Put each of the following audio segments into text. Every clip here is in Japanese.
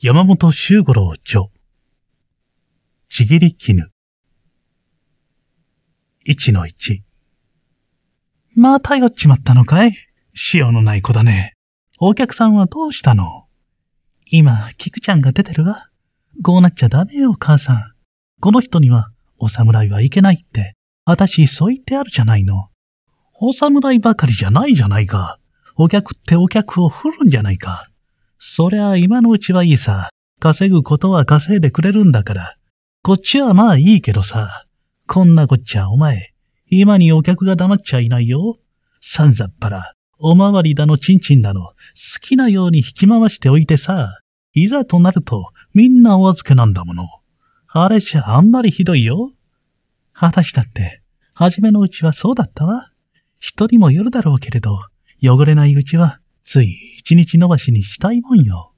山本周五郎著。ちぎり絹。1の1。また酔っちまったのかい潮のない子だね。お客さんはどうしたの今、菊ちゃんが出てるわ。こうなっちゃダメよ、母さん。この人には、お侍はいけないって、私そう言ってあるじゃないの。お侍ばかりじゃないじゃないか。お客ってお客を振るんじゃないか。そりゃ今のうちはいいさ。稼ぐことは稼いでくれるんだから。こっちはまあいいけどさ。こんなこっちゃお前。今にお客が黙っちゃいないよ。さんざっぱら、おまわりだのちんちんだの、好きなように引き回しておいてさ。いざとなると、みんなお預けなんだもの。あれじゃあんまりひどいよ。私だって、初めのうちはそうだったわ。一人もよるだろうけれど、汚れないうちはつい一日延ばしにしたいもんよ。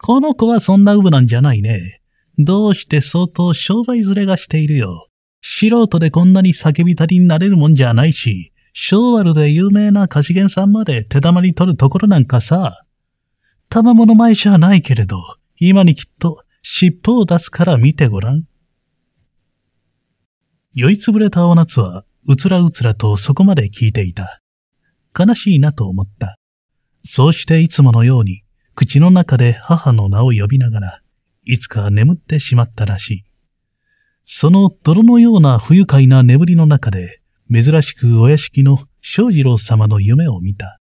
この子はそんなウブなんじゃないね。どうして相当商売ずれがしているよ。素人でこんなに叫びたりになれるもんじゃないし、昭和で有名な貸元さんまで手玉に取るところなんかさ。も物前じゃないけれど、今にきっと尻尾を出すから見てごらん。酔いつぶれたお夏は、うつらうつらとそこまで聞いていた。悲しいなと思った。そうしていつものように、口の中で母の名を呼びながら、いつか眠ってしまったらしい。その泥のような不愉快な眠りの中で、珍しくお屋敷の正次郎様の夢を見た。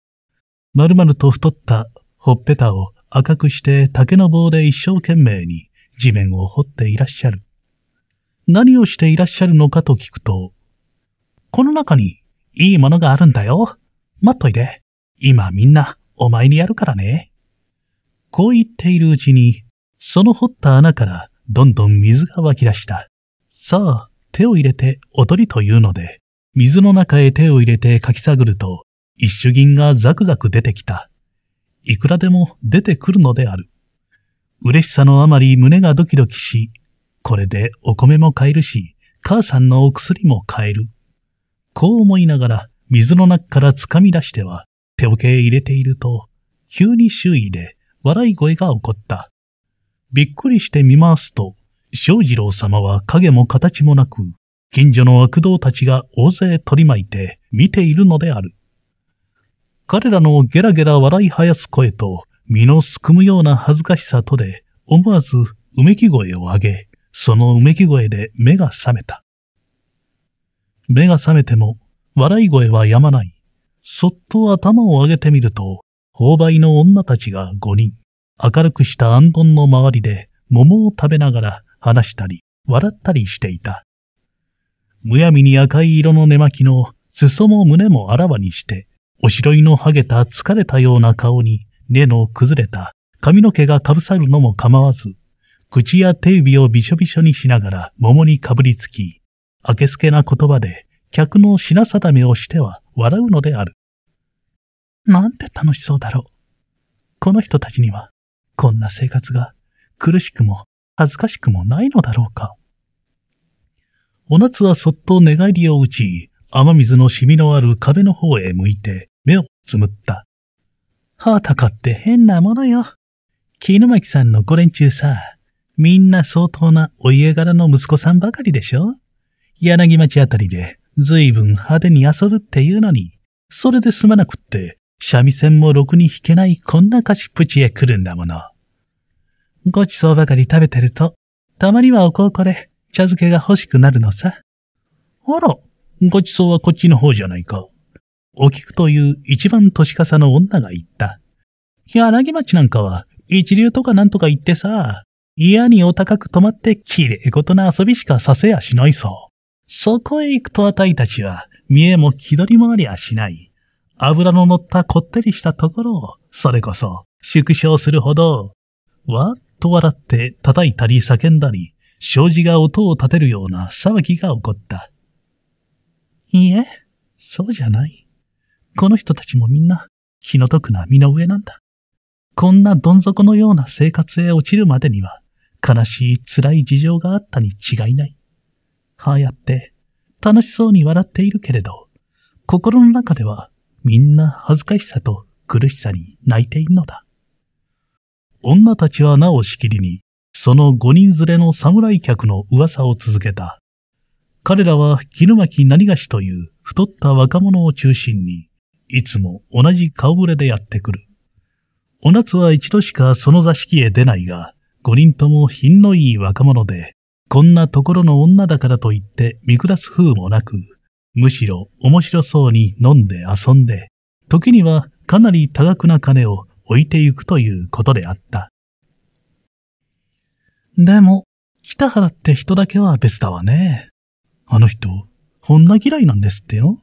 丸々と太ったほっぺたを赤くして竹の棒で一生懸命に地面を掘っていらっしゃる。何をしていらっしゃるのかと聞くと、この中にいいものがあるんだよ。待っといで。今みんなお前にやるからね。こう言っているうちに、その掘った穴からどんどん水が湧き出した。さあ、手を入れておとりというので、水の中へ手を入れてかき探ると、一種銀がザクザク出てきた。いくらでも出てくるのである。嬉しさのあまり胸がドキドキし、これでお米も買えるし、母さんのお薬も買える。こう思いながら水の中から掴み出しては、手桶入れていると、急に周囲で笑い声が起こった。びっくりして見回すと、正二郎様は影も形もなく、近所の悪道たちが大勢取り巻いて見ているのである。彼らのゲラゲラ笑い生やす声と、身のすくむような恥ずかしさとで、思わずうめき声を上げ、そのうめき声で目が覚めた。目が覚めても、笑い声は止まない。そっと頭を上げてみると、購買の女たちが5人、明るくしたアンドンの周りで桃を食べながら話したり、笑ったりしていた。むやみに赤い色の寝巻きの裾も胸もあらわにして、おしろいの剥げた疲れたような顔に、根の崩れた髪の毛がかぶさるのも構わず、口や手指をびしょびしょにしながら桃にかぶりつき、明けすけな言葉で客の品定めをしては笑うのである。なんて楽しそうだろう。この人たちには、こんな生活が苦しくも恥ずかしくもないのだろうか。お夏はそっと寝返りを打ち、雨水の染みのある壁の方へ向いて目をつむった。はたかって変なものよ。絹巻さんのご連中さ、みんな相当なお家柄の息子さんばかりでしょ柳町あたりで随分派手に遊ぶっていうのに、それで済まなくって、三味線もろくに弾けないこんな菓子プチへ来るんだもの。ごちそうばかり食べてると、たまにはお香こで茶漬けが欲しくなるのさ。あら、ごちそうはこっちの方じゃないか。お菊という一番年かさの女が言った。柳町なんかは一流とかなんとか言ってさ、嫌にお高く泊まって綺麗事な遊びしかさせやしないさ。そこへ行くとあたいたちは、見えも気取りもありゃしない。油の乗ったこってりしたところを、それこそ、縮小するほど、わっと笑って叩いたり叫んだり、障子が音を立てるような騒ぎが起こった。いいえ、そうじゃない。この人たちもみんな気の毒な身の上なんだ。こんなどん底のような生活へ落ちるまでには悲しい辛い事情があったに違いない。ああやって楽しそうに笑っているけれど、心の中ではみんな恥ずかしさと苦しさに泣いているのだ。女たちはなおしきりに、その五人連れの侍客の噂を続けた。彼らは昼巻何がしという太った若者を中心に、いつも同じ顔ぶれでやってくる。お夏は一度しかその座敷へ出ないが、五人とも品のいい若者で、こんなところの女だからと言って見下す風もなく、むしろ面白そうに飲んで遊んで、時にはかなり多額な金を置いてゆくということであった。でも、北原って人だけは別だわね。あの人、女嫌いなんですってよ。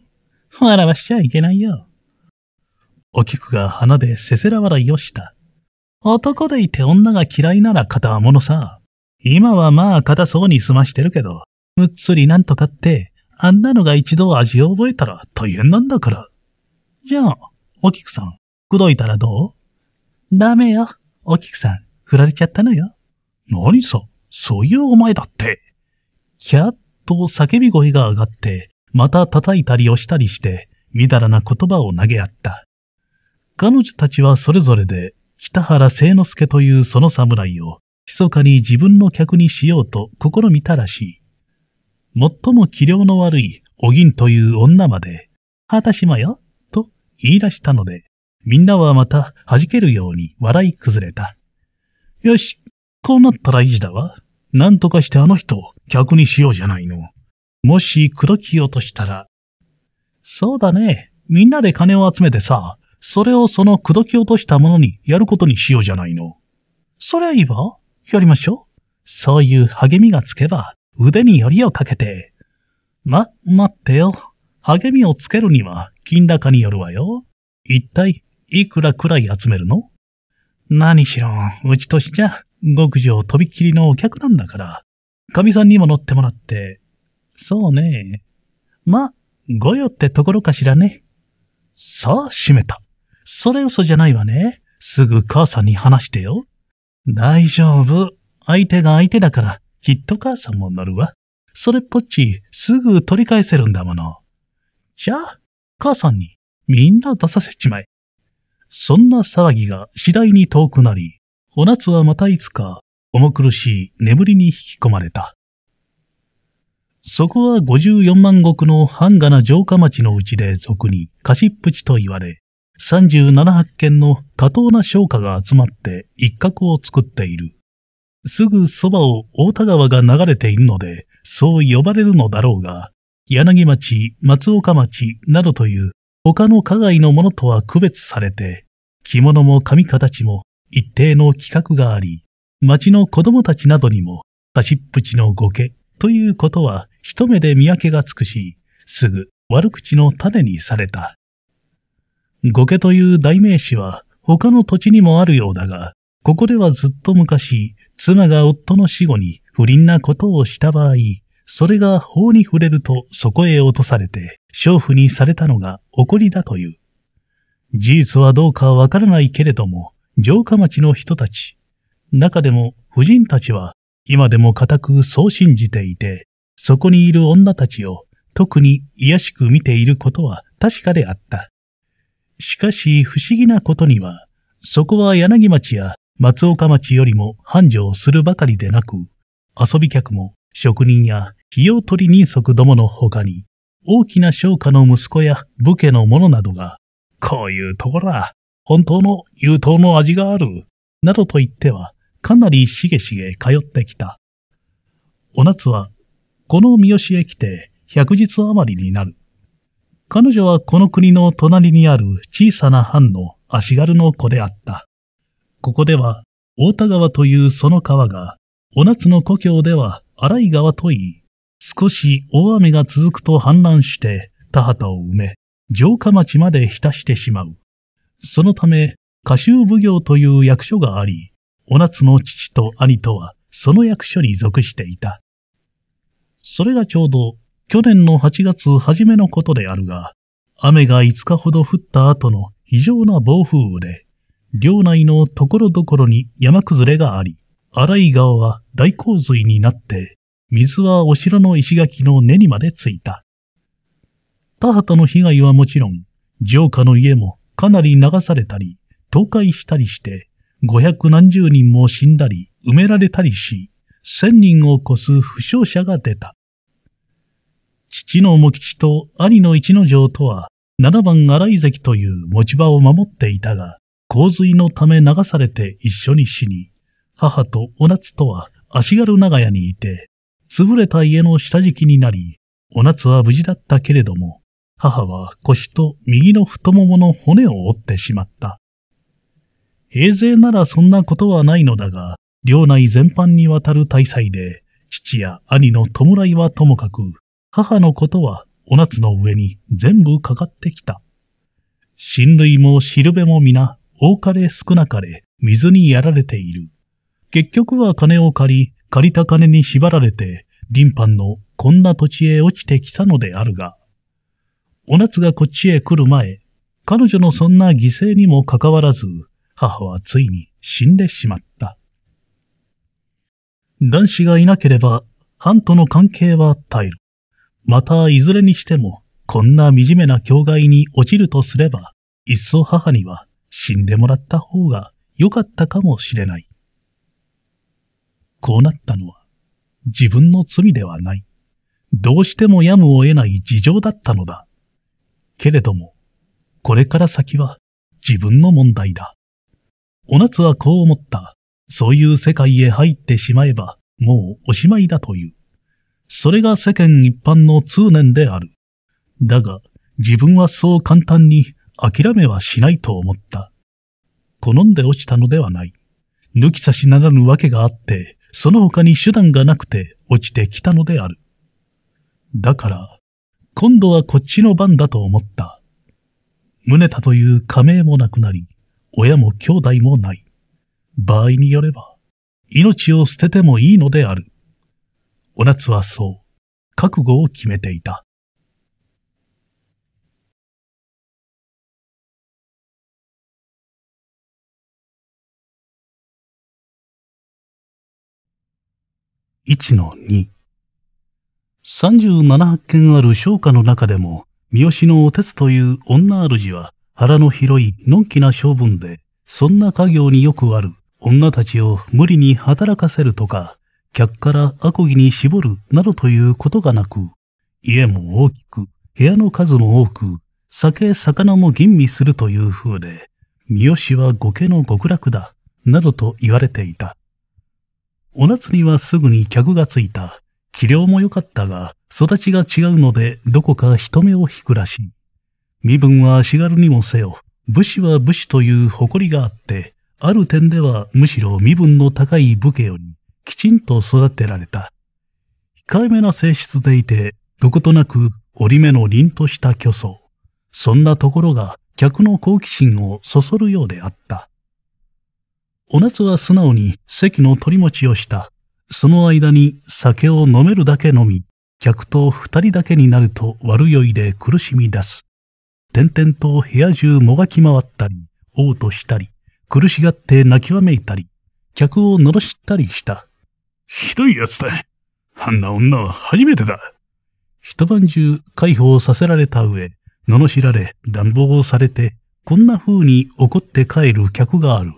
笑わしちゃいけないよ。お菊が鼻でせせら笑いをした。男でいて女が嫌いなら片物さ。今はまあ硬そうに済ましてるけど、むっつりなんとかって、あんなのが一度味を覚えたら大変なんだから。じゃあ、お菊さん、口説いたらどうダメよ、お菊さん、振られちゃったのよ。何さ、そういうお前だって。キャッと叫び声が上がって、また叩いたり押したりして、みだらな言葉を投げ合った。彼女たちはそれぞれで、北原聖之助というその侍を密かに自分の客にしようと試みたらしい。最も器量の悪いお銀という女まで、果たしまよ、と言い出したので、みんなはまた弾けるように笑い崩れた。よし、こうなったらいいだわ。なんとかしてあの人を客にしようじゃないの。もし口どき落としたら。そうだね。みんなで金を集めてさ、それをその口説き落とした者にやることにしようじゃないの。そりゃいいわ。やりましょう。そういう励みがつけば、腕によりをかけて。ま、待ってよ。励みをつけるには、金高によるわよ。一体、いくらくらい集めるの何しろ、うちとしちゃ、極上とびきりのお客なんだから、神さんにも乗ってもらって。そうね。ま、ご用ってところかしらね。さあ、閉めた。それ嘘じゃないわね。すぐ母さんに話してよ。大丈夫。相手が相手だから、きっと母さんも乗るわ。それっぽっち、すぐ取り返せるんだもの。じゃあ、母さんに、みんな出させちまえ。そんな騒ぎが次第に遠くなり、お夏はまたいつか、重苦しい眠りに引き込まれた。そこは54万石の半がな城下町のうちで俗に、貸しっぷちと言われ、37発見の多頭な商家が集まって一角を作っている。すぐそばを大田川が流れているので、そう呼ばれるのだろうが、柳町、松岡町などという他の加害のものとは区別されて、着物も髪形も一定の規格があり、町の子供たちなどにも、足しっぷちのごけということは一目で見分けがつくし、すぐ悪口の種にされた。ゴケという代名詞は他の土地にもあるようだが、ここではずっと昔、妻が夫の死後に不倫なことをした場合、それが法に触れるとそこへ落とされて、娼婦にされたのが怒りだという。事実はどうかわからないけれども、城下町の人たち、中でも婦人たちは今でも固くそう信じていて、そこにいる女たちを特に癒しく見ていることは確かであった。しかし不思議なことには、そこは柳町や松岡町よりも繁盛するばかりでなく、遊び客も職人や費用取り人足どもの他に、大きな商家の息子や武家の者などが、こういうところは本当の優等の味がある、などと言っては、かなりしげしげ通ってきた。お夏は、この三好へ来て、百日余りになる。彼女はこの国の隣にある小さな藩の足軽の子であった。ここでは、大田川というその川が、お夏の故郷では荒井川といい、少し大雨が続くと氾濫して田畑を埋め、城下町まで浸してしまう。そのため、歌集奉行という役所があり、お夏の父と兄とはその役所に属していた。それがちょうど去年の8月初めのことであるが、雨が5日ほど降った後の非常な暴風雨で、領内のところどころに山崩れがあり、荒い川は大洪水になって、水はお城の石垣の根にまでついた。田畑の被害はもちろん、城下の家もかなり流されたり、倒壊したりして、五百何十人も死んだり、埋められたりし、千人を超す負傷者が出た。父の茂吉と兄の一之丞とは、七番荒井関という持ち場を守っていたが、洪水のため流されて一緒に死に、母とお夏とは足軽長屋にいて、潰れた家の下敷きになり、お夏は無事だったけれども、母は腰と右の太ももの骨を折ってしまった。平勢ならそんなことはないのだが、領内全般にわたる大祭で、父や兄の弔いはともかく、母のことはお夏の上に全部かかってきた。親類もしるべも皆、多かれ少なかれ、水にやられている。結局は金を借り、借りた金に縛られて、林藩のこんな土地へ落ちてきたのであるが、お夏がこっちへ来る前、彼女のそんな犠牲にもかかわらず、母はついに死んでしまった。男子がいなければ、藩との関係は絶える。またいずれにしても、こんな惨めな境外に落ちるとすれば、いっそ母には死んでもらった方が良かったかもしれない。こうなったのは、自分の罪ではない。どうしてもやむを得ない事情だったのだ。けれども、これから先は自分の問題だ。お夏はこう思った。そういう世界へ入ってしまえば、もうおしまいだという。それが世間一般の通念である。だが、自分はそう簡単に諦めはしないと思った。好んで落ちたのではない。抜き差しならぬわけがあって、その他に手段がなくて落ちてきたのである。だから、今度はこっちの番だと思った。宗田という仮名もなくなり、親も兄弟もない。場合によれば、命を捨ててもいいのである。お夏はそう、覚悟を決めていた。一の三37発見ある商家の中でも、三好のお鉄という女主は腹の広いのんきな性分で、そんな家業によくある女たちを無理に働かせるとか、客からアコギに絞るなどということがなく、家も大きく、部屋の数も多く、酒、魚も吟味するという風で、三好は御家の極楽だ、などと言われていた。お夏にはすぐに客がついた。気量も良かったが、育ちが違うので、どこか人目を引くらしい。身分は足軽にもせよ、武士は武士という誇りがあって、ある点ではむしろ身分の高い武家より、きちんと育てられた。控えめな性質でいて、どことなく折り目の凛とした巨層。そんなところが客の好奇心をそそるようであった。お夏は素直に席の取り持ちをした。その間に酒を飲めるだけ飲み、客と二人だけになると悪酔いで苦しみ出す。点々と部屋中もがき回ったり、嘔吐したり、苦しがって泣きわめいたり、客を罵ったりした。ひどい奴だ。あんな女は初めてだ。一晩中解放させられた上、罵られ、乱暴をされて、こんな風に怒って帰る客がある。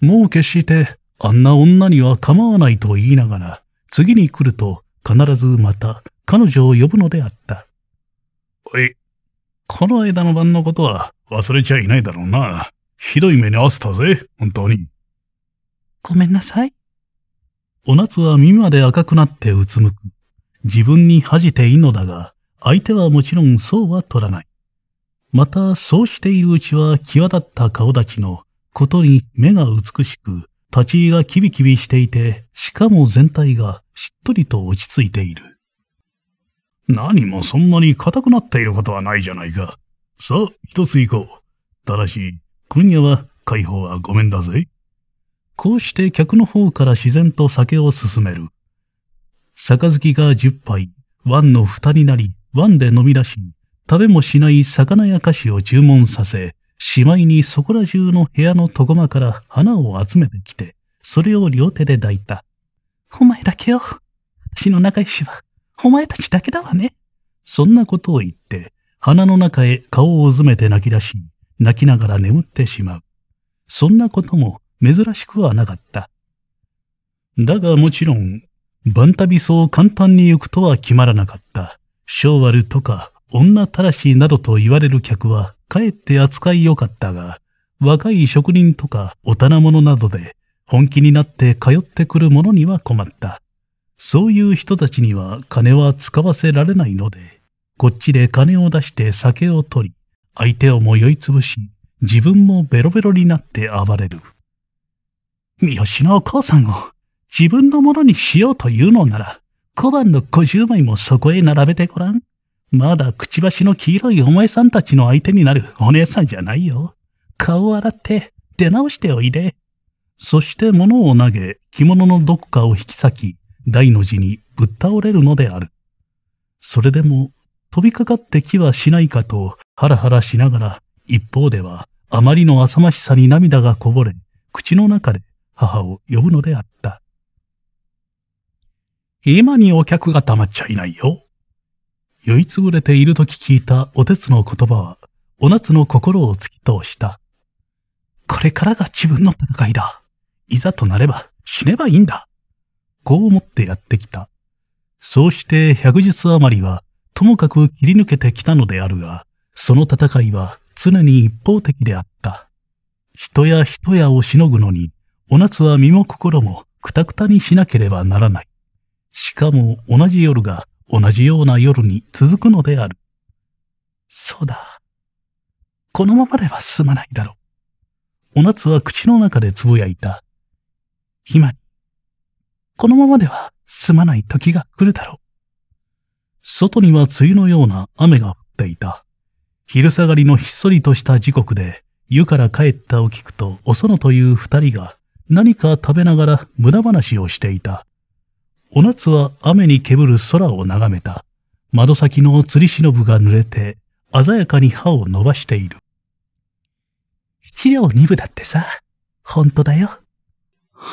もう決してあんな女には構わないと言いながら、次に来ると必ずまた彼女を呼ぶのであった。おい、この間の晩のことは忘れちゃいないだろうな。ひどい目に遭わせたぜ、本当に。ごめんなさい。お夏は耳まで赤くなってうつむく。自分に恥じていいのだが、相手はもちろんそうは取らない。また、そうしているうちは際立った顔立ちのことに目が美しく、立ち居がキビキビしていて、しかも全体がしっとりと落ち着いている。何もそんなに硬くなっていることはないじゃないか。さあ、一つ行こう。ただし、今夜は解放はごめんだぜ。こうして客の方から自然と酒を進める。杯が十杯、ンの蓋になり、ンで飲み出し、食べもしない魚や菓子を注文させ、しまいにそこら中の部屋の床間から花を集めてきて、それを両手で抱いた。お前だけよ。私の仲良しは、お前たちだけだわね。そんなことを言って、鼻の中へ顔をうずめて泣き出し、泣きながら眠ってしまう。そんなことも珍しくはなかった。だがもちろん、バンタビソを簡単に行くとは決まらなかった。昭和とか女たらしなどと言われる客は、かえって扱い良かったが、若い職人とかお棚物などで本気になって通ってくる者には困った。そういう人たちには金は使わせられないので、こっちで金を出して酒を取り、相手をも酔いつぶし、自分もベロベロになって暴れる。三好のお母さんを自分のものにしようというのなら、小判の五十枚もそこへ並べてごらん。まだくちばしの黄色いお前さんたちの相手になるお姉さんじゃないよ。顔を洗って出直しておいで。そして物を投げ、着物のどこかを引き裂き、大の字にぶっ倒れるのである。それでも飛びかかって気はしないかとハラハラしながら、一方ではあまりの浅ましさに涙がこぼれ、口の中で母を呼ぶのであった。今にお客が黙っちゃいないよ。酔いつぶれていると聞いたお鉄の言葉は、お夏の心を突き通した。これからが自分の戦いだ。いざとなれば死ねばいいんだ。こう思ってやってきた。そうして百日余りは、ともかく切り抜けてきたのであるが、その戦いは常に一方的であった。人や人やをしのぐのに、お夏は身も心もくたくたにしなければならない。しかも同じ夜が同じような夜に続くのである。そうだ。このままでは済まないだろう。お夏は口の中でつぶやいた。ひまり、このままでは済まない時が来るだろう。外には梅雨のような雨が降っていた。昼下がりのひっそりとした時刻で、湯から帰ったを聞くと、おそのという二人が何か食べながら無駄話をしていた。お夏は雨にけぶる空を眺めた。窓先の吊り忍が濡れて、鮮やかに歯を伸ばしている。七両二部だってさ、ほんとだよ。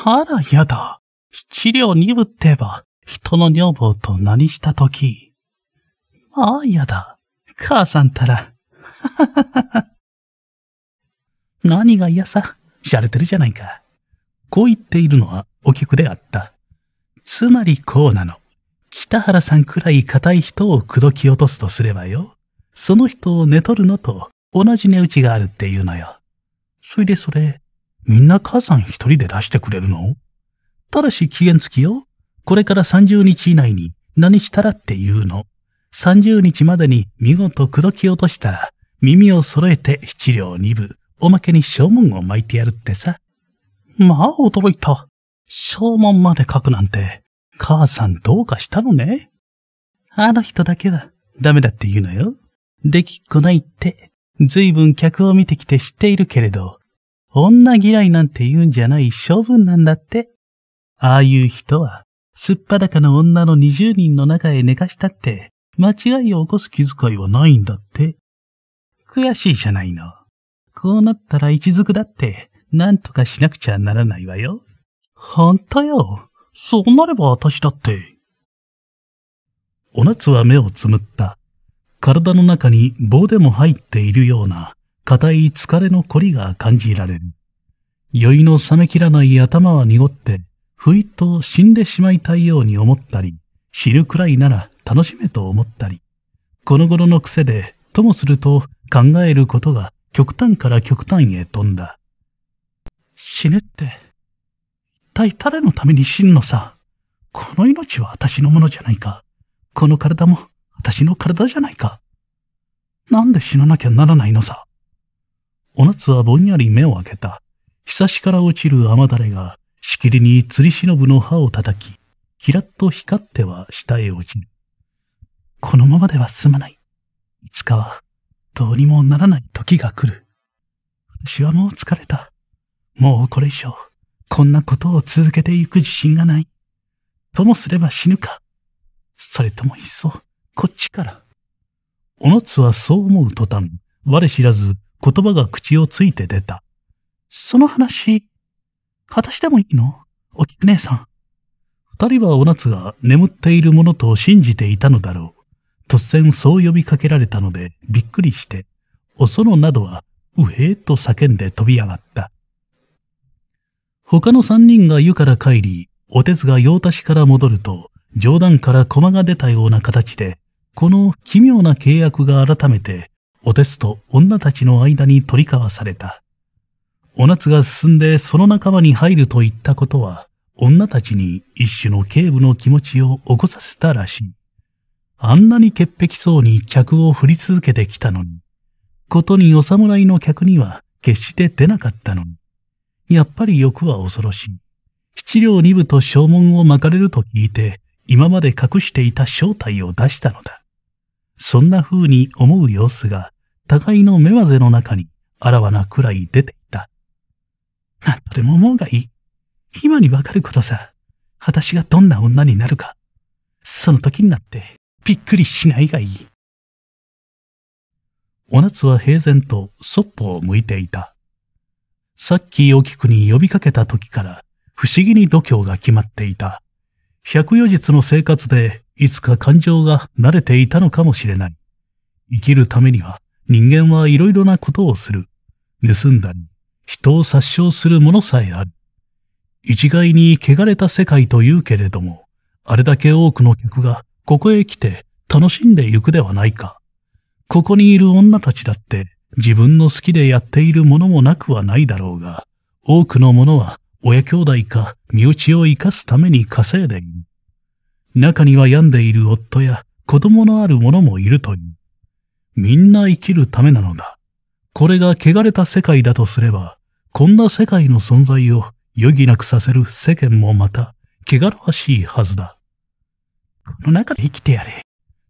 あら、やだ。七両二部ってば、人の女房と何したとき。まあ、やだ。母さんたら。何が嫌さ、喋ってるじゃないか。こう言っているのはお菊であった。つまりこうなの。北原さんくらい硬い人を口説き落とすとすればよ。その人を寝取るのと同じ値打ちがあるっていうのよ。それでそれ、みんな母さん一人で出してくれるのただし期限付きよ。これから30日以内に何したらっていうの。30日までに見事口説き落としたら、耳を揃えて七両二部、おまけに正文を巻いてやるってさ。まあ驚いた。正門まで書くなんて、母さんどうかしたのねあの人だけはダメだって言うのよ。できっこないって、ずいぶん客を見てきて知っているけれど、女嫌いなんて言うんじゃない性分なんだって。ああいう人は、すっぱだかの女の20人の中へ寝かしたって、間違いを起こす気遣いはないんだって。悔しいじゃないの。こうなったら一族だって、なんとかしなくちゃならないわよ。本当よ。そうなれば私だって。お夏は目をつむった。体の中に棒でも入っているような硬い疲れのこりが感じられる。酔いの冷めきらない頭は濁って、ふいと死んでしまいたいように思ったり、死ぬくらいなら楽しめと思ったり、この頃の癖で、ともすると考えることが極端から極端へ飛んだ。死ねって。一体誰のために死ぬのさ。この命は私のものじゃないか。この体も私の体じゃないか。なんで死ななきゃならないのさ。お夏はぼんやり目を開けた。ひさしから落ちる雨だれが、しきりに吊りしのぶの歯を叩き、キラッと光っては下へ落ちる。このままでは済まない。いつかは、どうにもならない時が来る。私はもう疲れた。もうこれ以上、こんなことを続けていく自信がない。ともすれば死ぬか。それともいっそ、こっちから。おのつはそう思う途端、我知らず言葉が口をついて出た。その話、私でもいいのお菊姉さん。二人はおなつが眠っているものと信じていたのだろう。突然そう呼びかけられたのでびっくりして、おそのなどはうへえと叫んで飛び上がった。他の三人が湯から帰り、お手つが用足しから戻ると、冗談から駒が出たような形で、この奇妙な契約が改めて、お手つと女たちの間に取り交わされた。お夏が進んでその仲間に入ると言ったことは、女たちに一種の警部の気持ちを起こさせたらしい。あんなに潔癖そうに客を振り続けてきたのに、ことにお侍の客には決して出なかったのに。やっぱり欲は恐ろしい。七両二部と証文を巻かれると聞いて、今まで隠していた正体を出したのだ。そんな風に思う様子が、互いの目まぜの中にあらわなくらい出ていた。なんとでも思うがいい。今にわかることさ。私がどんな女になるか。その時になって、びっくりしないがいい。お夏は平然とそっぽを向いていた。さっきおきくに呼びかけた時から不思議に度胸が決まっていた。百余日の生活でいつか感情が慣れていたのかもしれない。生きるためには人間はいろいろなことをする。盗んだり、人を殺傷するものさえある。一概に汚れた世界というけれども、あれだけ多くの客がここへ来て楽しんでゆくではないか。ここにいる女たちだって自分の好きでやっているものもなくはないだろうが、多くのものは親兄弟か身内を生かすために稼いでいる。中には病んでいる夫や子供のある者もいるという。みんな生きるためなのだ。これが汚れた世界だとすれば、こんな世界の存在を余儀なくさせる世間もまた、汚らわしいはずだ。この中で生きてやれ。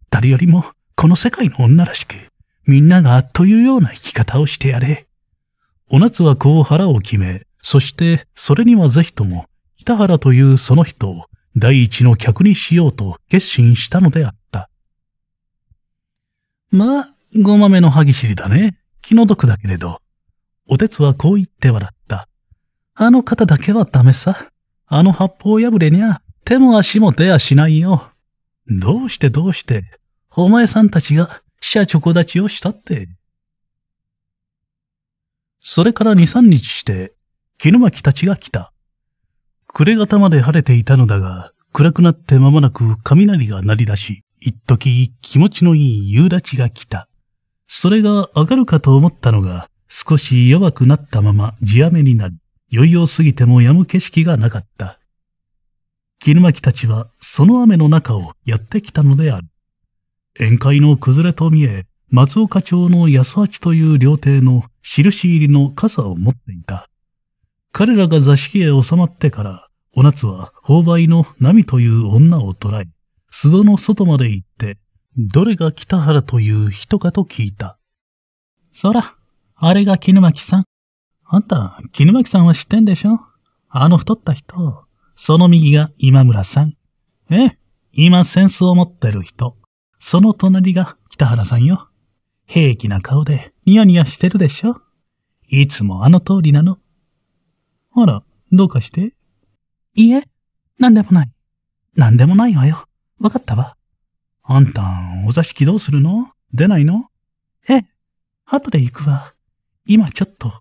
誰よりも、この世界の女らしく。みんながというような生き方をしてやれ。お夏はこう腹を決め、そしてそれにはぜひとも北原というその人を第一の客にしようと決心したのであった。まあ、ごまめの歯ぎしりだね。気の毒だけれど。おてつはこう言って笑った。あの方だけはダメさ。あの八方破れにゃ、手も足も出やしないよ。どうしてどうして、お前さんたちがチョコ立ちをしたって。それから二三日して、絹巻たちが来た。暮れ方まで晴れていたのだが、暗くなって間もなく雷が鳴り出し、一時気持ちのいい夕立ちが来た。それが上がるかと思ったのが、少し弱くなったまま地雨になり、余裕を過ぎても止む景色がなかった。絹巻たちはその雨の中をやってきたのである。宴会の崩れと見え、松岡町の安八という料亭の印入りの傘を持っていた。彼らが座敷へ収まってから、お夏は放買の波という女を捕らえ、須戸の外まで行って、どれが北原という人かと聞いた。そら、あれが絹巻さん。あんた、絹巻さんは知ってんでしょあの太った人。その右が今村さん。え、今センスを持ってる人。その隣が北原さんよ。平気な顔でニヤニヤしてるでしょいつもあの通りなの。あら、どうかしていいえ、なんでもない。なんでもないわよ。わかったわ。あんたお座敷どうするの出ないのええ、後で行くわ。今ちょっと。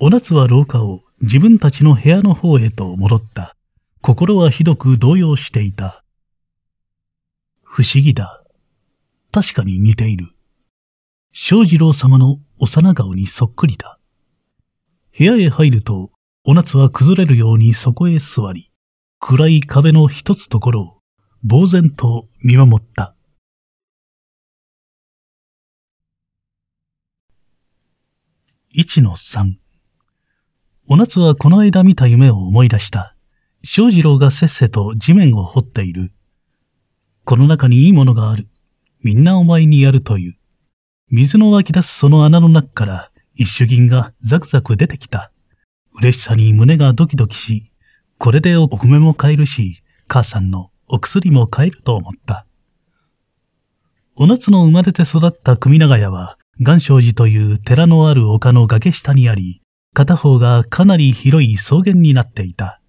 お夏は廊下を自分たちの部屋の方へと戻った。心はひどく動揺していた。不思議だ。確かに似ている。正次郎様の幼顔にそっくりだ。部屋へ入ると、お夏は崩れるようにそこへ座り、暗い壁の一つところを、呆然と見守った。一の三。お夏はこの間見た夢を思い出した。正次郎がせっせと地面を掘っているこの中にいいものがある。みんなお前にやるという。水の湧き出すその穴の中から一種銀がザクザク出てきた。嬉しさに胸がドキドキし、これでお米も買えるし、母さんのお薬も買えると思った。お夏の生まれて育った組長屋は、岩生寺という寺のある丘の崖下にあり、片方がかなり広い草原になっていた。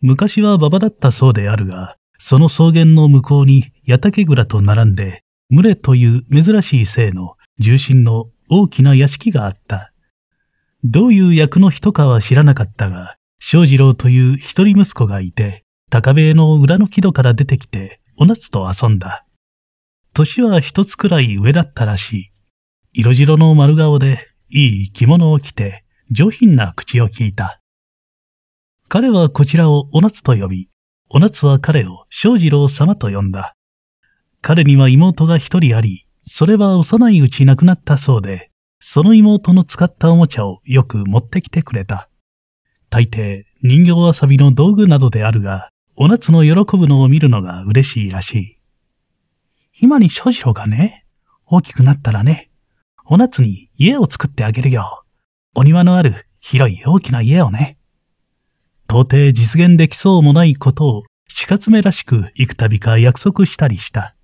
昔は馬場だったそうであるが、その草原の向こうに矢竹蔵と並んで、群れという珍しい姓の重心の大きな屋敷があった。どういう役の人かは知らなかったが、正次郎という一人息子がいて、高塀の裏の木戸から出てきて、お夏と遊んだ。年は一つくらい上だったらしい。色白の丸顔で、いい着物を着て、上品な口を聞いた。彼はこちらをお夏と呼び、お夏は彼を正次郎様と呼んだ。彼には妹が一人あり、それは幼いうち亡くなったそうで、その妹の使ったおもちゃをよく持ってきてくれた。大抵、人形遊びの道具などであるが、お夏の喜ぶのを見るのが嬉しいらしい。今に正次郎がね、大きくなったらね、お夏に家を作ってあげるよ。お庭のある広い大きな家をね。到底実現できそうもないことを四活目らしく幾度か約束したりした。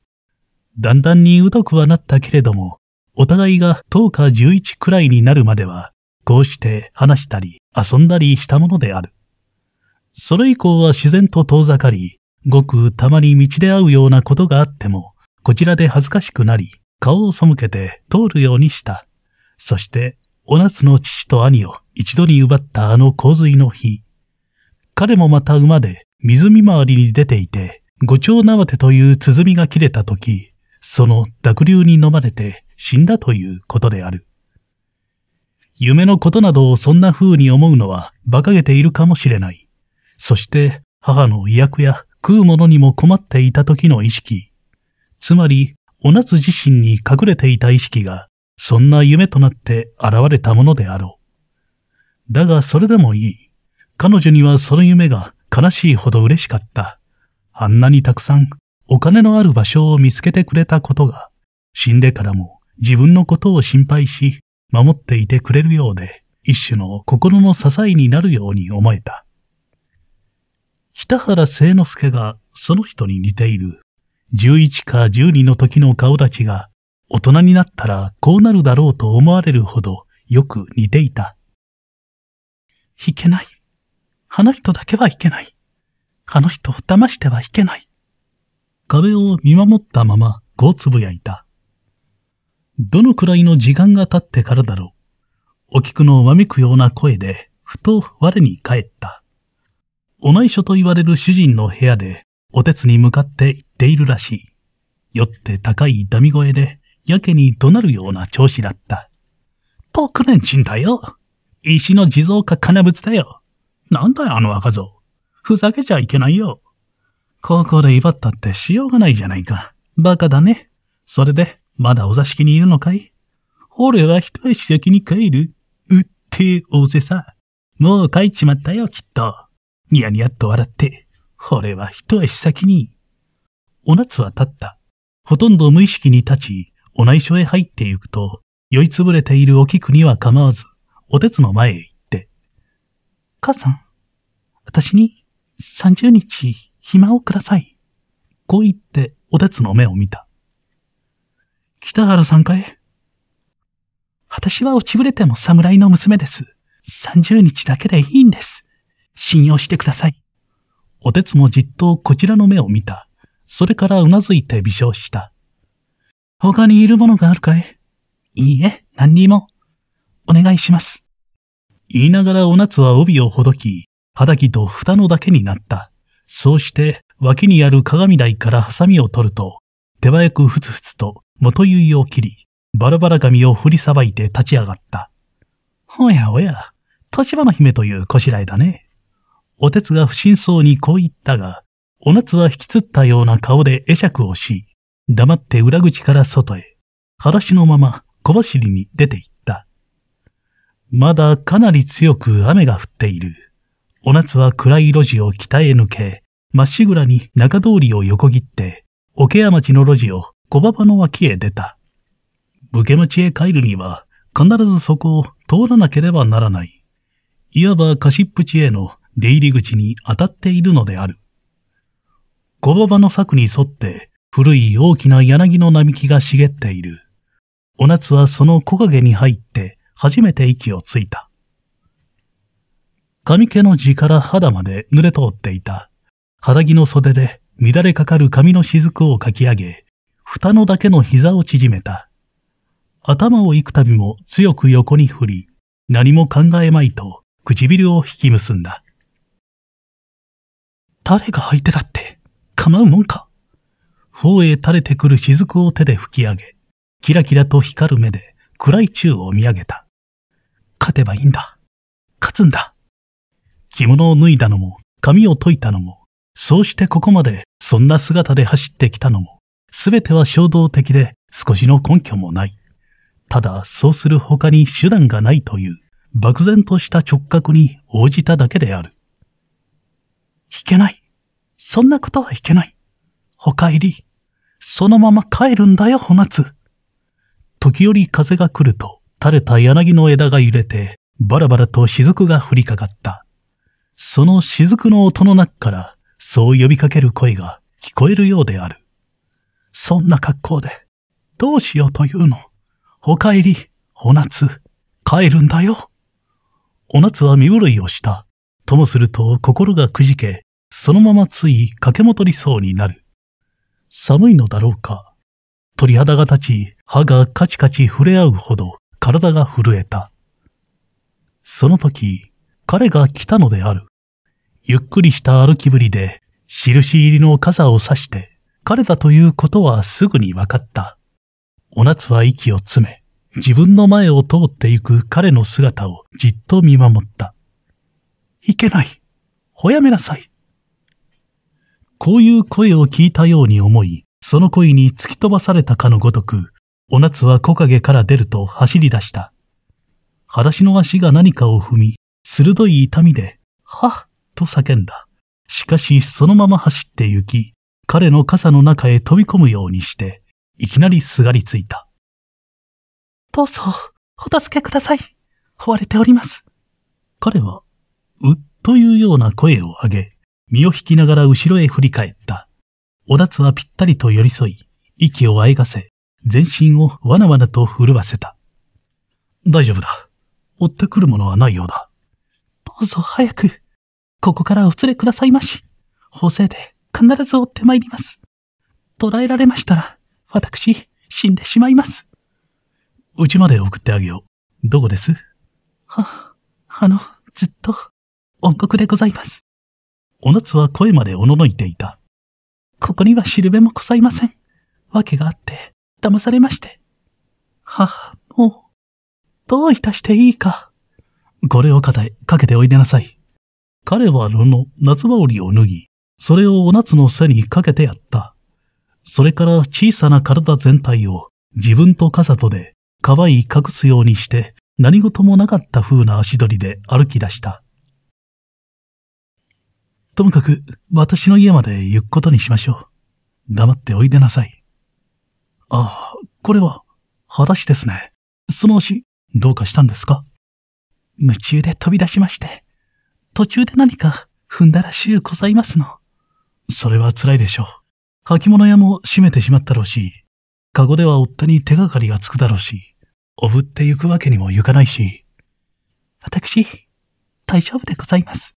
だんだんに疎くはなったけれども、お互いが10日11くらいになるまでは、こうして話したり遊んだりしたものである。それ以降は自然と遠ざかり、ごくたまに道で会うようなことがあっても、こちらで恥ずかしくなり、顔を背けて通るようにした。そして、お夏の父と兄を一度に奪ったあの洪水の日、彼もまた馬で湖周回りに出ていて、五丁縄手という鼓が切れた時、その濁流に飲まれて死んだということである。夢のことなどをそんな風に思うのは馬鹿げているかもしれない。そして母の威薬や食うものにも困っていた時の意識。つまり、お夏自身に隠れていた意識が、そんな夢となって現れたものであろう。だがそれでもいい。彼女にはその夢が悲しいほど嬉しかった。あんなにたくさんお金のある場所を見つけてくれたことが、死んでからも自分のことを心配し、守っていてくれるようで、一種の心の支えになるように思えた。北原聖之助がその人に似ている、十一か十二の時の顔立ちが、大人になったらこうなるだろうと思われるほどよく似ていた。弾けない。あの人だけはいけない。あの人を騙してはいけない。壁を見守ったまま、こうつぶやいた。どのくらいの時間が経ってからだろう。お菊のわめくような声で、ふと我に帰った。お内緒と言われる主人の部屋で、おてつに向かって行っているらしい。酔って高いダミ声で、やけに怒鳴るような調子だった。遠くねんちんだよ。石の地蔵か金物だよ。なんだよ、あの若造。ふざけちゃいけないよ。高校で威張ったってしようがないじゃないか。バカだね。それで、まだお座敷にいるのかい俺は一足先に帰る。うって大勢さ。もう帰っちまったよ、きっと。ニヤニヤっと笑って、俺は一足先に。お夏は立った。ほとんど無意識に立ち、お内緒へ入ってゆくと、酔いつぶれているお菊には構わず、お鉄の前へ行母さん、私に30日暇をください。こう言っておてつの目を見た。北原さんかい私は落ちぶれても侍の娘です。30日だけでいいんです。信用してください。おてつもじっとこちらの目を見た。それからうなずいて微笑した。他にいるものがあるかいいいえ、何にも。お願いします。言いながらお夏は帯をほどき、肌着と蓋のだけになった。そうして脇にある鏡台からハサミを取ると、手早くふつふつと元結を切り、バラバラ髪を振りさばいて立ち上がった。おやおや、立花姫というこしらえだね。おてつが不審そうにこう言ったが、お夏は引きつったような顔で会釈をし、黙って裏口から外へ、裸足のまま小走りに出て行った。まだかなり強く雨が降っている。お夏は暗い路地を北へ抜け、まっしぐらに中通りを横切って、桶屋町の路地を小馬場の脇へ出た。武家町へ帰るには、必ずそこを通らなければならない。いわば貸しっぷちへの出入り口に当たっているのである。小馬場の柵に沿って、古い大きな柳の並木が茂っている。お夏はその木陰に入って、初めて息をついた。髪毛の地から肌まで濡れ通っていた。肌着の袖で乱れかかる髪の雫をかき上げ、蓋のだけの膝を縮めた。頭を幾度も強く横に振り、何も考えまいと唇を引き結んだ。誰が相手だって構うもんか。頬へ垂れてくる雫を手で吹き上げ、キラキラと光る目で暗い宙を見上げた。勝てばいいんだ。勝つんだ。着物を脱いだのも、髪を解いたのも、そうしてここまでそんな姿で走ってきたのも、すべては衝動的で少しの根拠もない。ただ、そうする他に手段がないという、漠然とした直角に応じただけである。引けない。そんなことはいけない。お帰り。そのまま帰るんだよ、なつ。時折風が来ると、垂れた柳の枝が揺れて、バラバラと雫が降りかかった。その雫の音の中から、そう呼びかける声が聞こえるようである。そんな格好で、どうしようというの。お帰り、お夏、帰るんだよ。お夏は身震いをした。ともすると心がくじけ、そのままつい駆け戻りそうになる。寒いのだろうか。鳥肌が立ち、歯がカチカチ触れ合うほど体が震えた。その時、彼が来たのである。ゆっくりした歩きぶりで、印入りの傘を差して、彼だということはすぐに分かった。お夏は息を詰め、自分の前を通ってゆく彼の姿をじっと見守った。いけない。ほやめなさい。こういう声を聞いたように思い、その声に突き飛ばされたかのごとく、お夏は木陰から出ると走り出した。裸足の足が何かを踏み、鋭い痛みで、はっと叫んだ。しかしそのまま走って行き、彼の傘の中へ飛び込むようにして、いきなりすがりついた。どうぞ、お助けください。追われております。彼は、うっというような声を上げ、身を引きながら後ろへ振り返った。お夏はぴったりと寄り添い、息をあえがせ、全身をわなわなと震わせた。大丈夫だ。追ってくるものはないようだ。どうぞ早く、ここからお連れくださいまし。法政で必ず追って参ります。捕らえられましたら、私、死んでしまいます。うちまで送ってあげよう。どこですは、あの、ずっと、恩国でございます。お夏は声までおののいていた。ここにはしるべもございません。わけがあって、騙されまして。は、もう、どういたしていいか。これを肩へかけておいでなさい。彼は炉の夏羽織を脱ぎ、それをお夏の背にかけてやった。それから小さな体全体を自分と傘とで可愛い隠すようにして何事もなかった風な足取りで歩き出した。ともかく私の家まで行くことにしましょう。黙っておいでなさい。ああ、これは、裸足ですね。その足、どうかしたんですか夢中で飛び出しまして、途中で何か踏んだらしゅうございますの。それは辛いでしょう。履物屋も閉めてしまったろうし、カゴでは夫に手がかりがつくだろうし、おぶって行くわけにもゆかないし。私、大丈夫でございます。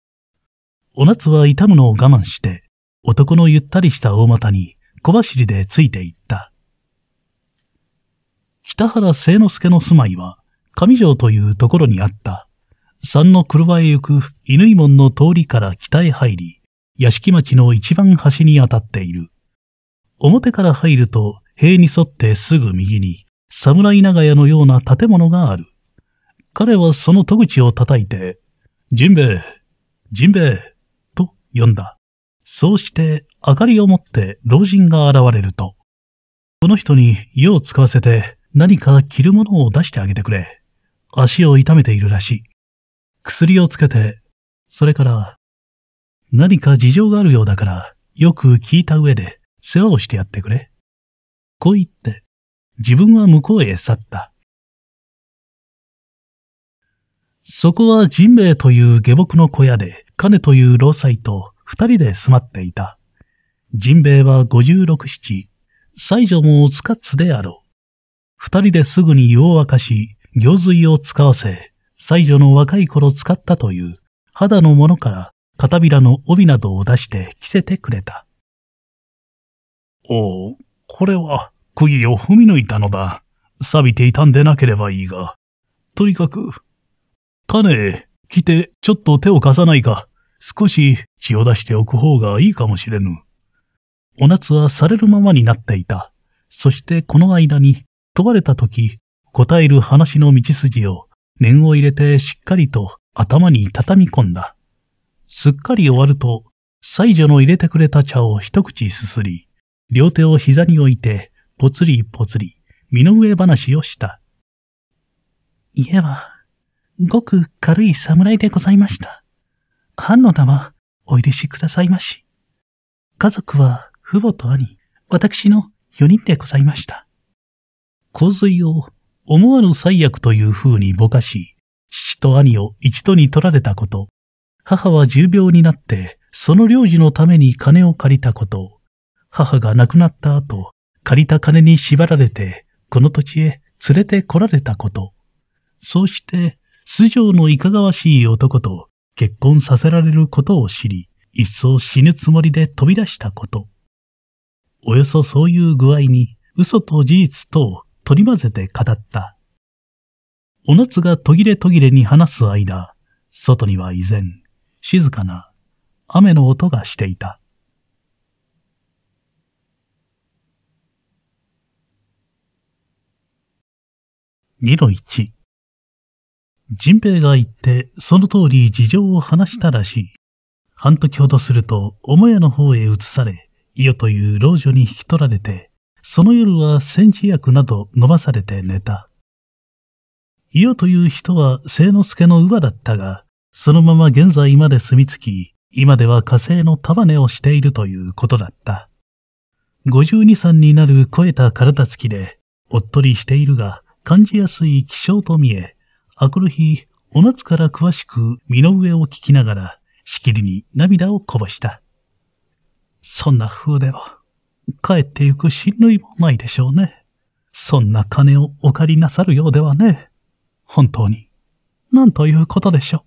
お夏は痛むのを我慢して、男のゆったりした大股に小走りでついていった。北原清之助の住まいは、上城というところにあった。山の車へ行く乾門の通りから北へ入り、屋敷町の一番端に当たっている。表から入ると、塀に沿ってすぐ右に、侍長屋のような建物がある。彼はその戸口を叩いて、ジンベイ、ジンベイ、と呼んだ。そうして、明かりを持って老人が現れると、この人に用を使わせて何か着るものを出してあげてくれ。足を痛めているらしい。薬をつけて、それから、何か事情があるようだから、よく聞いた上で世話をしてやってくれ。こう言って、自分は向こうへ去った。そこはジンベイという下僕の小屋で、カネという老妻と二人で住まっていた。ジンベイは56、7、妻女もつかつであろう。二人ですぐに湯を沸かし、行髄を使わせ、西女の若い頃使ったという肌のものから片びらの帯などを出して着せてくれた。おお、これは釘を踏み抜いたのだ。錆びていたんでなければいいが。とにかく、金、着来てちょっと手を貸さないか。少し血を出しておく方がいいかもしれぬ。お夏はされるままになっていた。そしてこの間に問われた時、答える話の道筋を念を入れてしっかりと頭に畳み込んだ。すっかり終わると、西女の入れてくれた茶を一口すすり、両手を膝に置いて、ぽつりぽつり、身の上話をした。家は、ごく軽い侍でございました。藩の名は、お許しくださいまし。家族は、父母と兄、私の四人でございました。洪水を思わぬ最悪という風にぼかし、父と兄を一度に取られたこと、母は重病になってその領事のために金を借りたこと、母が亡くなった後、借りた金に縛られて、この土地へ連れて来られたこと、そうして素性のいかがわしい男と結婚させられることを知り、一層死ぬつもりで飛び出したこと。およそそういう具合に嘘と事実と取り混ぜて語った。お夏が途切れ途切れに話す間、外には依然、静かな雨の音がしていた。二の一。人平が言ってその通り事情を話したらしい。半時ほどすると母屋の方へ移され、伊予という老女に引き取られてその夜は戦時薬など飲まされて寝た。伊予という人は清之助の乳母だったが、そのまま現在まで住み着き、今では火星の束ねをしているということだった。52歳になる肥えた体つきで、おっとりしているが、感じやすい気象と見え、あくる日、お夏から詳しく身の上を聞きながら、しきりに涙をこぼした。そんな風では。帰ってゆく親類もないでしょうね。そんな金をお借りなさるようではね。本当に。なんということでしょ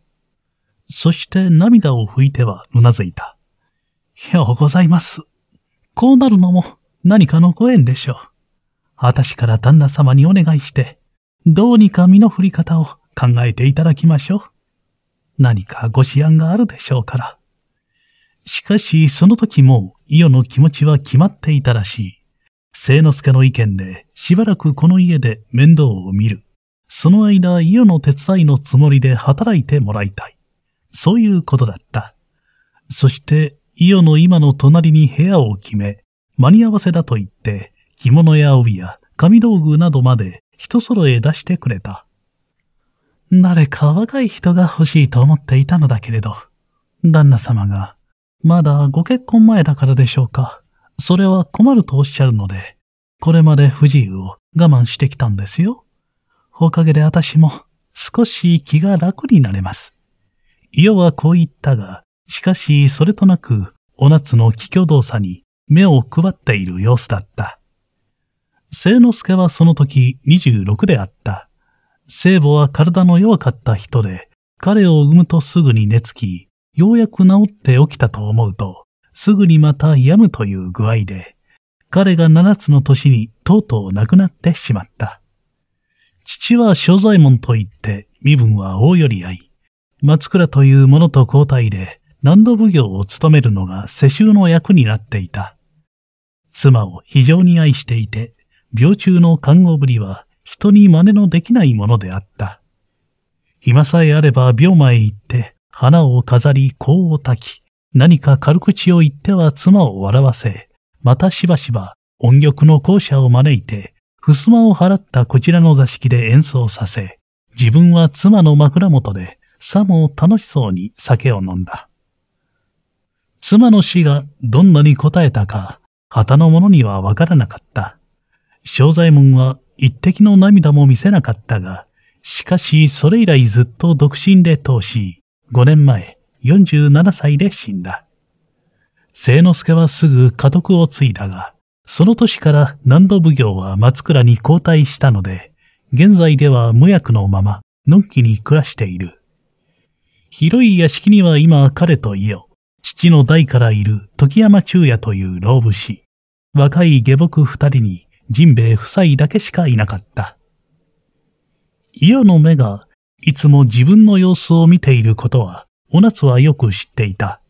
う。そして涙を拭いてはうなずいた。ようございます。こうなるのも何かのご縁でしょう。私から旦那様にお願いして、どうにか身の振り方を考えていただきましょう。何かご思案があるでしょうから。しかし、その時も伊予の気持ちは決まっていたらしい。聖之助の意見で、しばらくこの家で面倒を見る。その間、伊予の手伝いのつもりで働いてもらいたい。そういうことだった。そして、伊予の今の隣に部屋を決め、間に合わせだと言って、着物や帯や紙道具などまで人揃え出してくれた。誰か若い人が欲しいと思っていたのだけれど、旦那様がまだご結婚前だからでしょうか。それは困るとおっしゃるので、これまで不自由を我慢してきたんですよ。おかげで私も少し気が楽になれます。いよはこう言ったが、しかしそれとなくお夏の気虚動作に目を配っている様子だった。聖之助はその時26であった。聖母は体の弱かった人で、彼を産むとすぐに寝つき、ようやく治って起きたと思うと、すぐにまた病むという具合で、彼が七つの年にとうとう亡くなってしまった。父は所左衛門と言って身分は大より合い、松倉という者と交代で何度奉行を務めるのが世襲の役になっていた。妻を非常に愛していて、病中の看護ぶりは人に真似のできないものであった。暇さえあれば病魔へ行って花を飾り、香を焚き、何か軽口を言っては妻を笑わせ、またしばしば音曲の校舎を招いて、襖を払ったこちらの座敷で演奏させ、自分は妻の枕元で、さも楽しそうに酒を飲んだ。妻の死がどんなに答えたか、旗の者にはわからなかった。正左衛門は一滴の涙も見せなかったが、しかしそれ以来ずっと独身で通し、5年前、47歳で死んだ。清之助はすぐ家督を継いだが、その年から南土奉行は松倉に交代したので、現在では無役のまま、のんきに暮らしている。広い屋敷には今彼と家を、父の代からいる時山中也という老武士、若い下僕二人に、ジンベエ夫妻だけしかいなかった。伊予の目がいつも自分の様子を見ていることは、お夏はよく知っていた。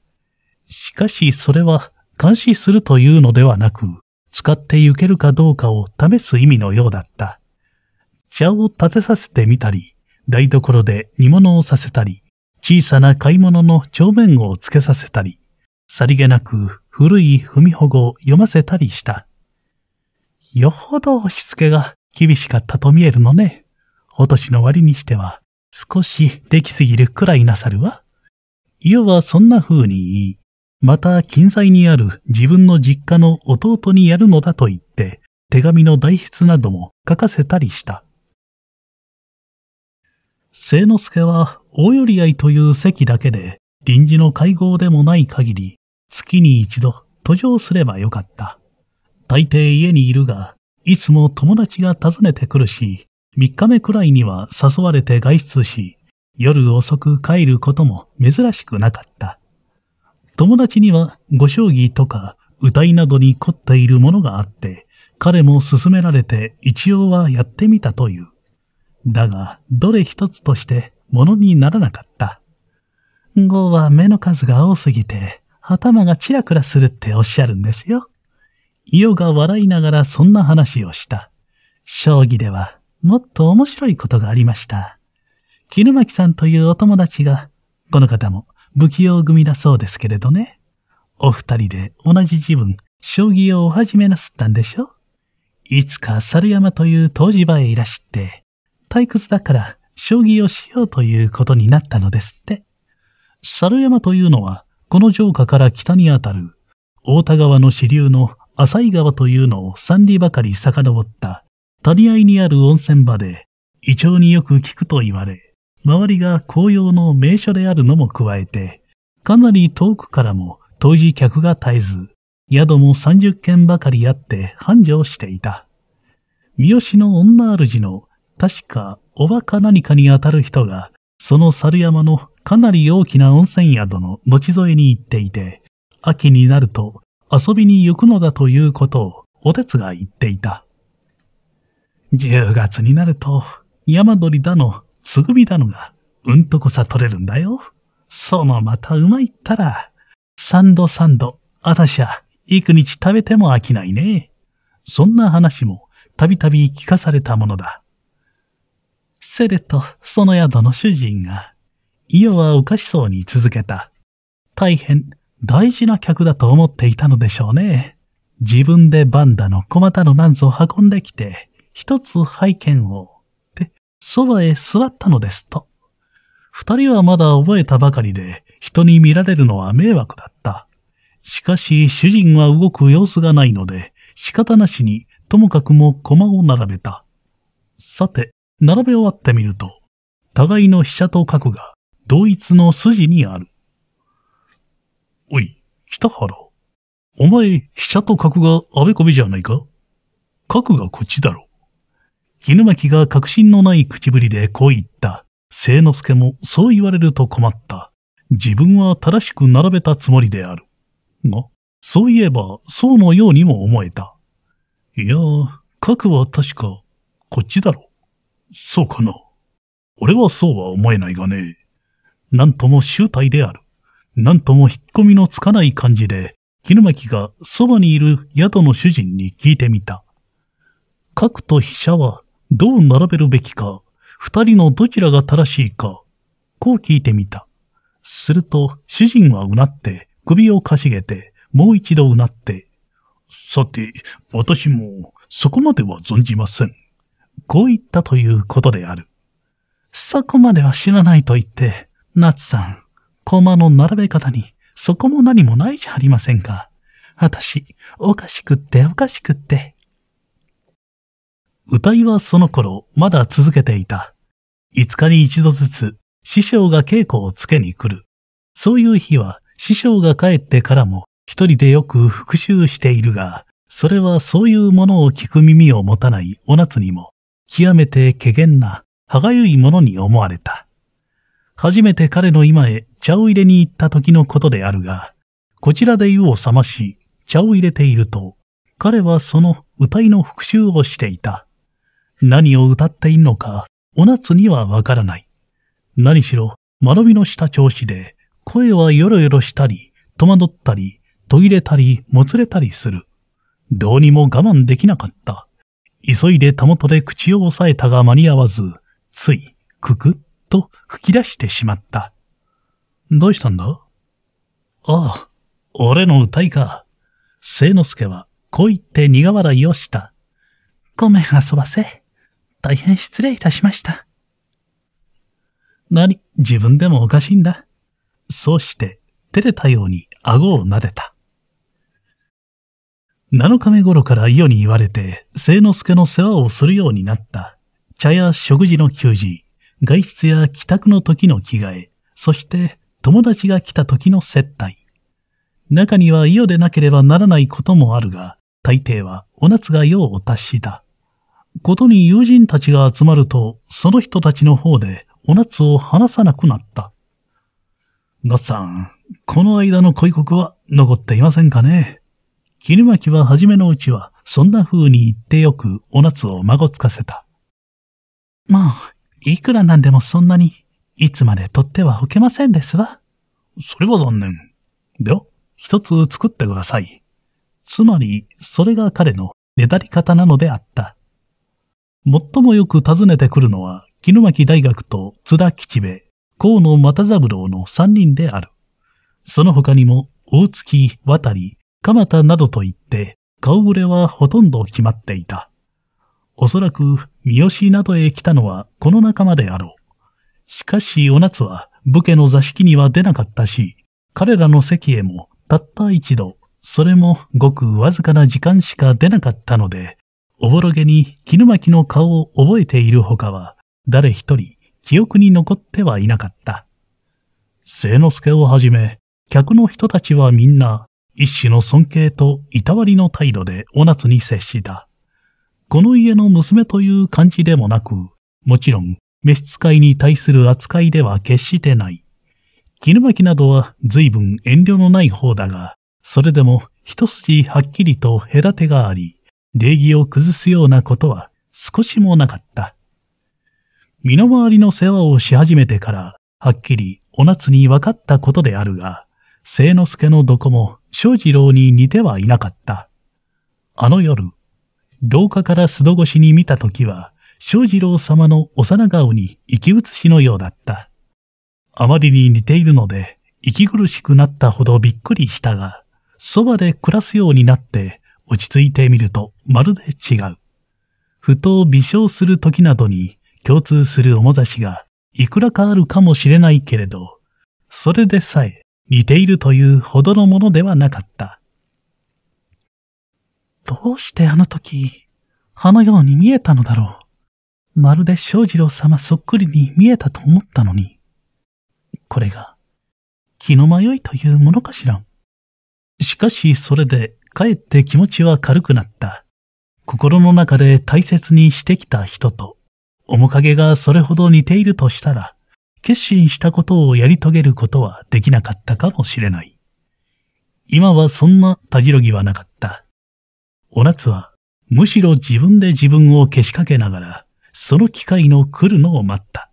しかしそれは監視するというのではなく、使って行けるかどうかを試す意味のようだった。茶を立てさせてみたり、台所で煮物をさせたり、小さな買い物の帳面をつけさせたり、さりげなく古い踏み保護を読ませたりした。よほどしつけが厳しかったと見えるのね。今年の割にしては少しできすぎるくらいなさるわ。家はそんな風に言い、また近在にある自分の実家の弟にやるのだと言って、手紙の代筆なども書かせたりした。清之助は大寄り合いという席だけで、臨時の会合でもない限り、月に一度途上すればよかった。大抵家にいるが、いつも友達が訪ねてくるし、3日目くらいには誘われて外出し、夜遅く帰ることも珍しくなかった。友達にはご将棋とか歌いなどに凝っているものがあって、彼も勧められて一応はやってみたという。だが、どれ一つとしてものにならなかった。語は目の数が多すぎて、頭がチラクラするっておっしゃるんですよ。イオが笑いながらそんな話をした。将棋ではもっと面白いことがありました。絹巻さんというお友達が、この方も不器用組だそうですけれどね。お二人で同じ自分、将棋をお始めなすったんでしょいつか猿山という湯治場へいらして、退屈だから将棋をしようということになったのですって。猿山というのは、この城下から北にあたる、大田川の支流の浅井川というのを三里ばかり遡った谷合にある温泉場で胃腸によく効くと言われ、周りが紅葉の名所であるのも加えて、かなり遠くからも当時客が絶えず、宿も30軒ばかりあって繁盛していた。三好の女主の確かおばか何かにあたる人が、その猿山のかなり大きな温泉宿の後添えに行っていて、秋になると遊びに行くのだということをお手つが言っていた。10月になると、山鳥だの、つぐみだのが、うんとこさ取れるんだよ。そのまたうまいったら、三度三度、あたしゃ、幾日食べても飽きないね。そんな話も、たびたび聞かされたものだ。セレと、その宿の主人が、いよはおかしそうに続けた。大変、大事な客だと思っていたのでしょうね。自分でバンダの小股のなんぞを運んできて、一つ拝見を、で、そばへ座ったのですと。二人はまだ覚えたばかりで、人に見られるのは迷惑だった。しかし主人は動く様子がないので、仕方なしにともかくも駒を並べた。さて、並べ終わってみると、互いの飛車と角が同一の筋にある。おい、北原。お前、飛車と角があべこべじゃないか角がこっちだろ。絹巻が確信のない口ぶりでこう言った。聖之助もそう言われると困った。自分は正しく並べたつもりである。が、そういえば、そうのようにも思えた。いや核は確か、こっちだろ。そうかな。俺はそうは思えないがね。なんとも醜態である。なんとも引っ込みのつかない感じで、絹巻がそばにいる宿の主人に聞いてみた。核と飛車はどう並べるべきか、二人のどちらが正しいか、こう聞いてみた。すると、主人はうなって、首をかしげて、もう一度うなって、さて、私も、そこまでは存じません。こう言ったということである。そこまでは知らないと言って、夏さん、駒の並べ方に、そこも何もないじゃありませんか。私、おかしくっておかしくって、歌いはその頃、まだ続けていた。5日に一度ずつ、師匠が稽古をつけに来る。そういう日は、師匠が帰ってからも、一人でよく復習しているが、それはそういうものを聞く耳を持たないお夏にも、極めて怪げな、歯がゆいものに思われた。初めて彼の今へ茶を入れに行った時のことであるが、こちらで湯を冷まし、茶を入れていると、彼はその歌いの復讐をしていた。何を歌っているのか、お夏にはわからない。何しろ、学びのした調子で、声はよろよろしたり、戸惑ったり、途切れたり、もつれたりする。どうにも我慢できなかった。急いで手元で口を押さえたが間に合わず、つい、くくっと吹き出してしまった。どうしたんだああ、俺の歌いか。聖之助は、こう言って苦笑いをした。ごめん遊ばせ。大変失礼いたしました。何、自分でもおかしいんだ。そうして、照れたように顎を撫でた。7日目頃から伊予に言われて、聖之助の世話をするようになった。茶や食事の給仕、外出や帰宅の時の着替え、そして友達が来た時の接待。中には伊予でなければならないこともあるが、大抵はお夏が用を達した。ことに友人たちが集まると、その人たちの方でお夏を話さなくなった。ガッさん、この間の恋国は残っていませんかね切巻きは初めのうちは、そんな風に言ってよくお夏を孫つかせた。まあ、いくらなんでもそんなに、いつまで取ってはおけませんですわ。それは残念。では、一つ作ってください。つまり、それが彼のねだり方なのであった。最もよく訪ねてくるのは、木の巻大学と津田吉兵衛、河野又三郎の三人である。その他にも、大月、渡り、蒲田などといって、顔ぶれはほとんど決まっていた。おそらく、三好などへ来たのはこの仲間であろう。しかし、お夏は武家の座敷には出なかったし、彼らの席へもたった一度、それもごくわずかな時間しか出なかったので、おぼろげに絹巻の顔を覚えているほかは、誰一人記憶に残ってはいなかった。清之助をはじめ、客の人たちはみんな、一種の尊敬といたわりの態度でお夏に接した。この家の娘という感じでもなく、もちろん、召使いに対する扱いでは決してない。絹巻などは随分遠慮のない方だが、それでも一筋はっきりと隔てがあり、礼儀を崩すようなことは少しもなかった。身の回りの世話をし始めてから、はっきりお夏に分かったことであるが、聖之助のどこも正次郎に似てはいなかった。あの夜、廊下から素戸越しに見たときは、正次郎様の幼顔に息移しのようだった。あまりに似ているので、息苦しくなったほどびっくりしたが、そばで暮らすようになって落ち着いてみるとまるで違う。ふと微笑する時などに共通する面差しがいくらかあるかもしれないけれど、それでさえ似ているというほどのものではなかった。どうしてあの時、あのように見えたのだろう。まるで正次郎様そっくりに見えたと思ったのに。これが、気の迷いというものかしら。しかしそれでかえって気持ちは軽くなった。心の中で大切にしてきた人と、面影がそれほど似ているとしたら、決心したことをやり遂げることはできなかったかもしれない。今はそんなたじろぎはなかった。お夏は、むしろ自分で自分をけしかけながら、その機会の来るのを待った。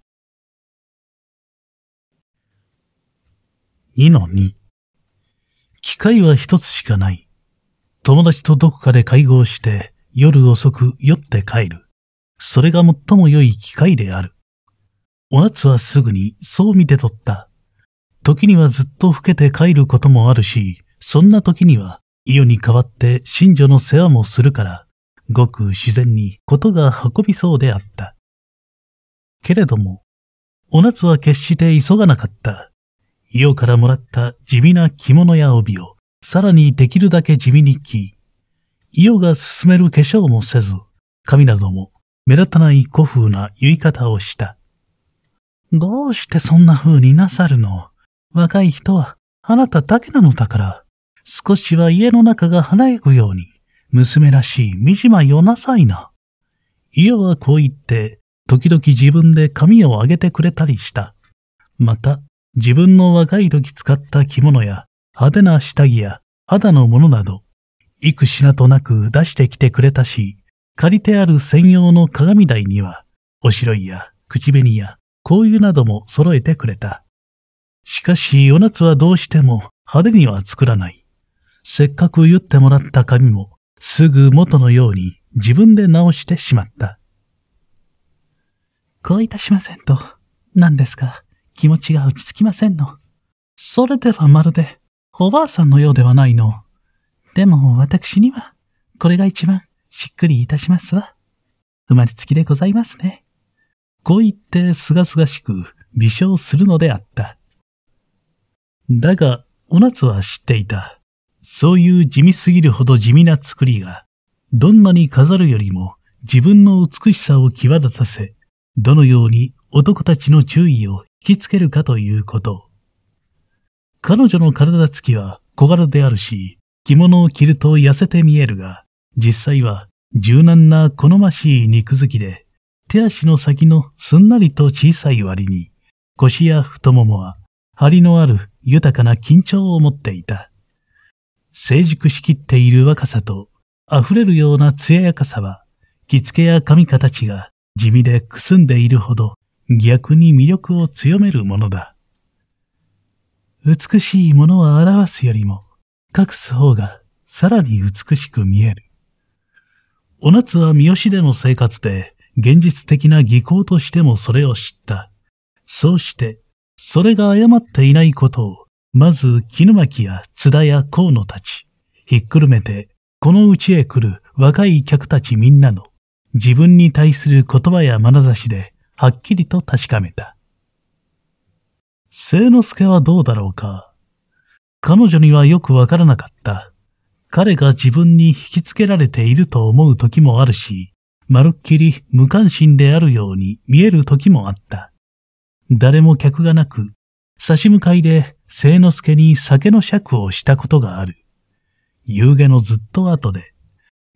2の2。機会は一つしかない。友達とどこかで会合して夜遅く酔って帰る。それが最も良い機会である。お夏はすぐにそう見て取った。時にはずっと老けて帰ることもあるし、そんな時には、伊予に代わって新女の世話もするから、ごく自然にことが運びそうであった。けれども、お夏は決して急がなかった。伊予からもらった地味な着物や帯を、さらにできるだけ地味に着、伊代が進める化粧もせず、髪なども目立たない古風な言い方をした。どうしてそんな風になさるの若い人はあなただけなのだから、少しは家の中が華やぐように、娘らしい惨まよなさいな。伊代はこう言って、時々自分で髪を上げてくれたりした。また、自分の若い時使った着物や、派手な下着や肌のものなど、幾品となく出してきてくれたし、借りてある専用の鏡台には、おしろいや口紅や香油なども揃えてくれた。しかし、夜夏はどうしても派手には作らない。せっかく言ってもらった髪も、すぐ元のように自分で直してしまった。こういたしませんと、何ですか、気持ちが落ち着きませんの。それではまるで、おばあさんのようではないの。でも私には、これが一番しっくりいたしますわ。生まれつきでございますね。こう言ってすがすがしく微笑するのであった。だが、お夏は知っていた。そういう地味すぎるほど地味な作りが、どんなに飾るよりも自分の美しさを際立たせ、どのように男たちの注意を引きつけるかということ。彼女の体つきは小柄であるし、着物を着ると痩せて見えるが、実際は柔軟な好ましい肉付きで、手足の先のすんなりと小さい割に、腰や太ももは張りのある豊かな緊張を持っていた。成熟しきっている若さと溢れるような艶やかさは、着付けや髪形が地味でくすんでいるほど逆に魅力を強めるものだ。美しいものを表すよりも、隠す方がさらに美しく見える。お夏は三好での生活で、現実的な技巧としてもそれを知った。そうして、それが誤っていないことを、まず絹巻や津田や河野たち、ひっくるめて、このうちへ来る若い客たちみんなの、自分に対する言葉や眼差しで、はっきりと確かめた。聖之助はどうだろうか。彼女にはよくわからなかった。彼が自分に引きつけられていると思う時もあるし、まるっきり無関心であるように見える時もあった。誰も客がなく、差し向かいで聖之助に酒の酌をしたことがある。夕下のずっと後で、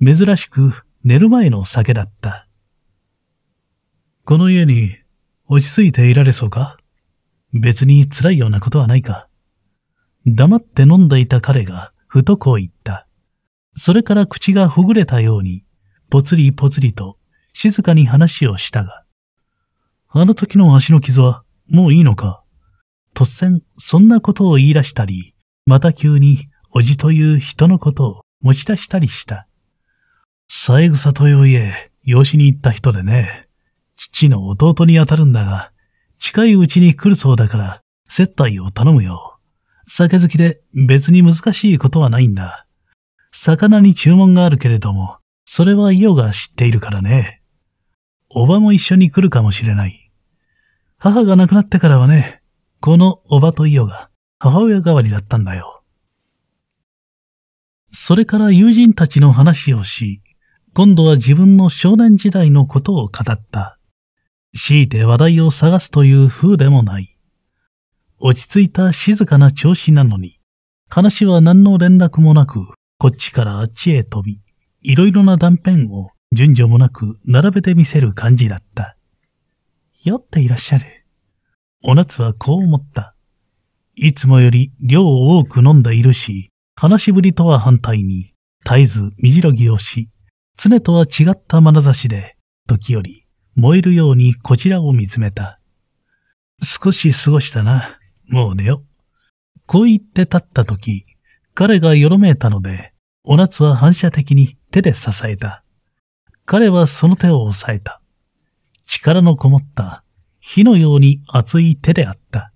珍しく寝る前の酒だった。この家に落ち着いていられそうか別に辛いようなことはないか。黙って飲んでいた彼が、ふとこう言った。それから口がほぐれたように、ぽつりぽつりと、静かに話をしたが。あの時の足の傷は、もういいのか。突然、そんなことを言い出したり、また急に、おじという人のことを持ち出したりした。三枝という家、養子に行った人でね、父の弟にあたるんだが、近いうちに来るそうだから、接待を頼むよ。酒好きで別に難しいことはないんだ。魚に注文があるけれども、それは伊オが知っているからね。おばも一緒に来るかもしれない。母が亡くなってからはね、このおばとイオが母親代わりだったんだよ。それから友人たちの話をし、今度は自分の少年時代のことを語った。強いて話題を探すという風でもない。落ち着いた静かな調子なのに、話は何の連絡もなく、こっちからあっちへ飛び、いろいろな断片を順序もなく並べてみせる感じだった。酔っていらっしゃる。お夏はこう思った。いつもより量を多く飲んでいるし、話しぶりとは反対に、絶えず身じろぎをし、常とは違った眼差しで、時折燃えるようにこちらを見つめた。少し過ごしたな。もう寝よ。こう言って立った時、彼がよろめいたので、お夏は反射的に手で支えた。彼はその手を押さえた。力のこもった火のように熱い手であった。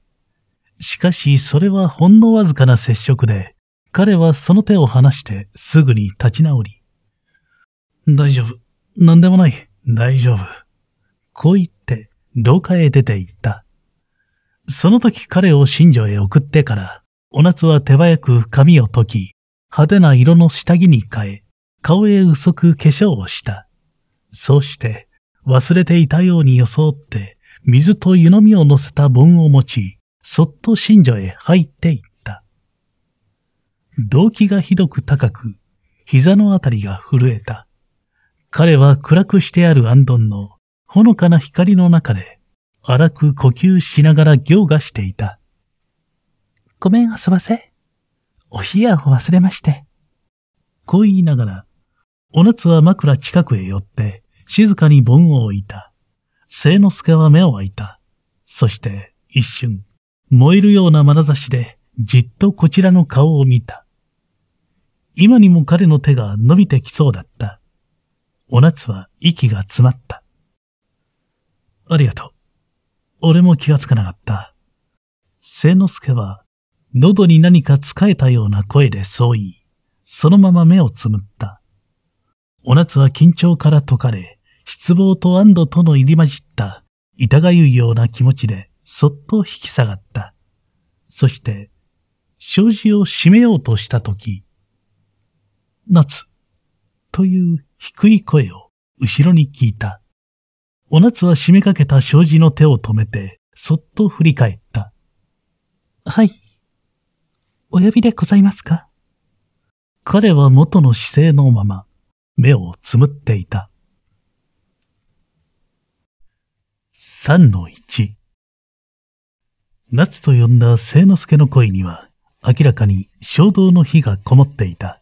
しかしそれはほんのわずかな接触で、彼はその手を離してすぐに立ち直り。大丈夫。何でもない。大丈夫。こう言って廊下へ出て行った。その時彼を新女へ送ってから、お夏は手早く髪を解き、派手な色の下着に変え、顔へ薄く化粧をした。そうして、忘れていたように装って、水と湯飲みを乗せた盆を持ち、そっと新女へ入っていった。動機がひどく高く、膝のあたりが震えた。彼は暗くしてある安頓のほのかな光の中で、荒く呼吸しながら行がしていた。ごめん遊ばせ。お冷やを忘れまして。こう言いながら、お夏は枕近くへ寄って、静かに盆を置いた。聖之助は目を開いた。そして、一瞬、燃えるような眼差しで、じっとこちらの顔を見た。今にも彼の手が伸びてきそうだった。お夏は息が詰まった。ありがとう。俺も気がつかなかった。聖之助は、喉に何か使えたような声でそう言い、そのまま目をつむった。お夏は緊張から解かれ、失望と安堵との入り混じった、痛がゆいような気持ちで、そっと引き下がった。そして、障子を閉めようとしたとき、夏、という低い声を後ろに聞いた。お夏は締めかけた障子の手を止めて、そっと振り返った。はい。お呼びでございますか彼は元の姿勢のまま、目をつむっていた。3-1夏と呼んだ聖之助の声には、明らかに衝動の火がこもっていた。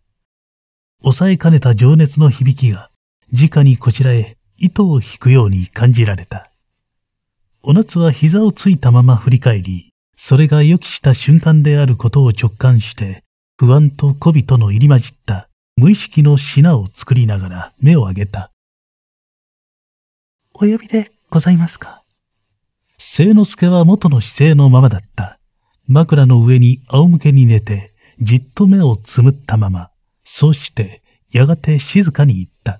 抑えかねた情熱の響きが、直にこちらへ糸を引くように感じられた。お夏は膝をついたまま振り返り、それが予期した瞬間であることを直感して、不安と媚びとの入り混じった無意識の品を作りながら目を上げた。お呼びでございますか聖之助は元の姿勢のままだった。枕の上に仰向けに寝て、じっと目をつむったまま、そうして、やがて静かに言った。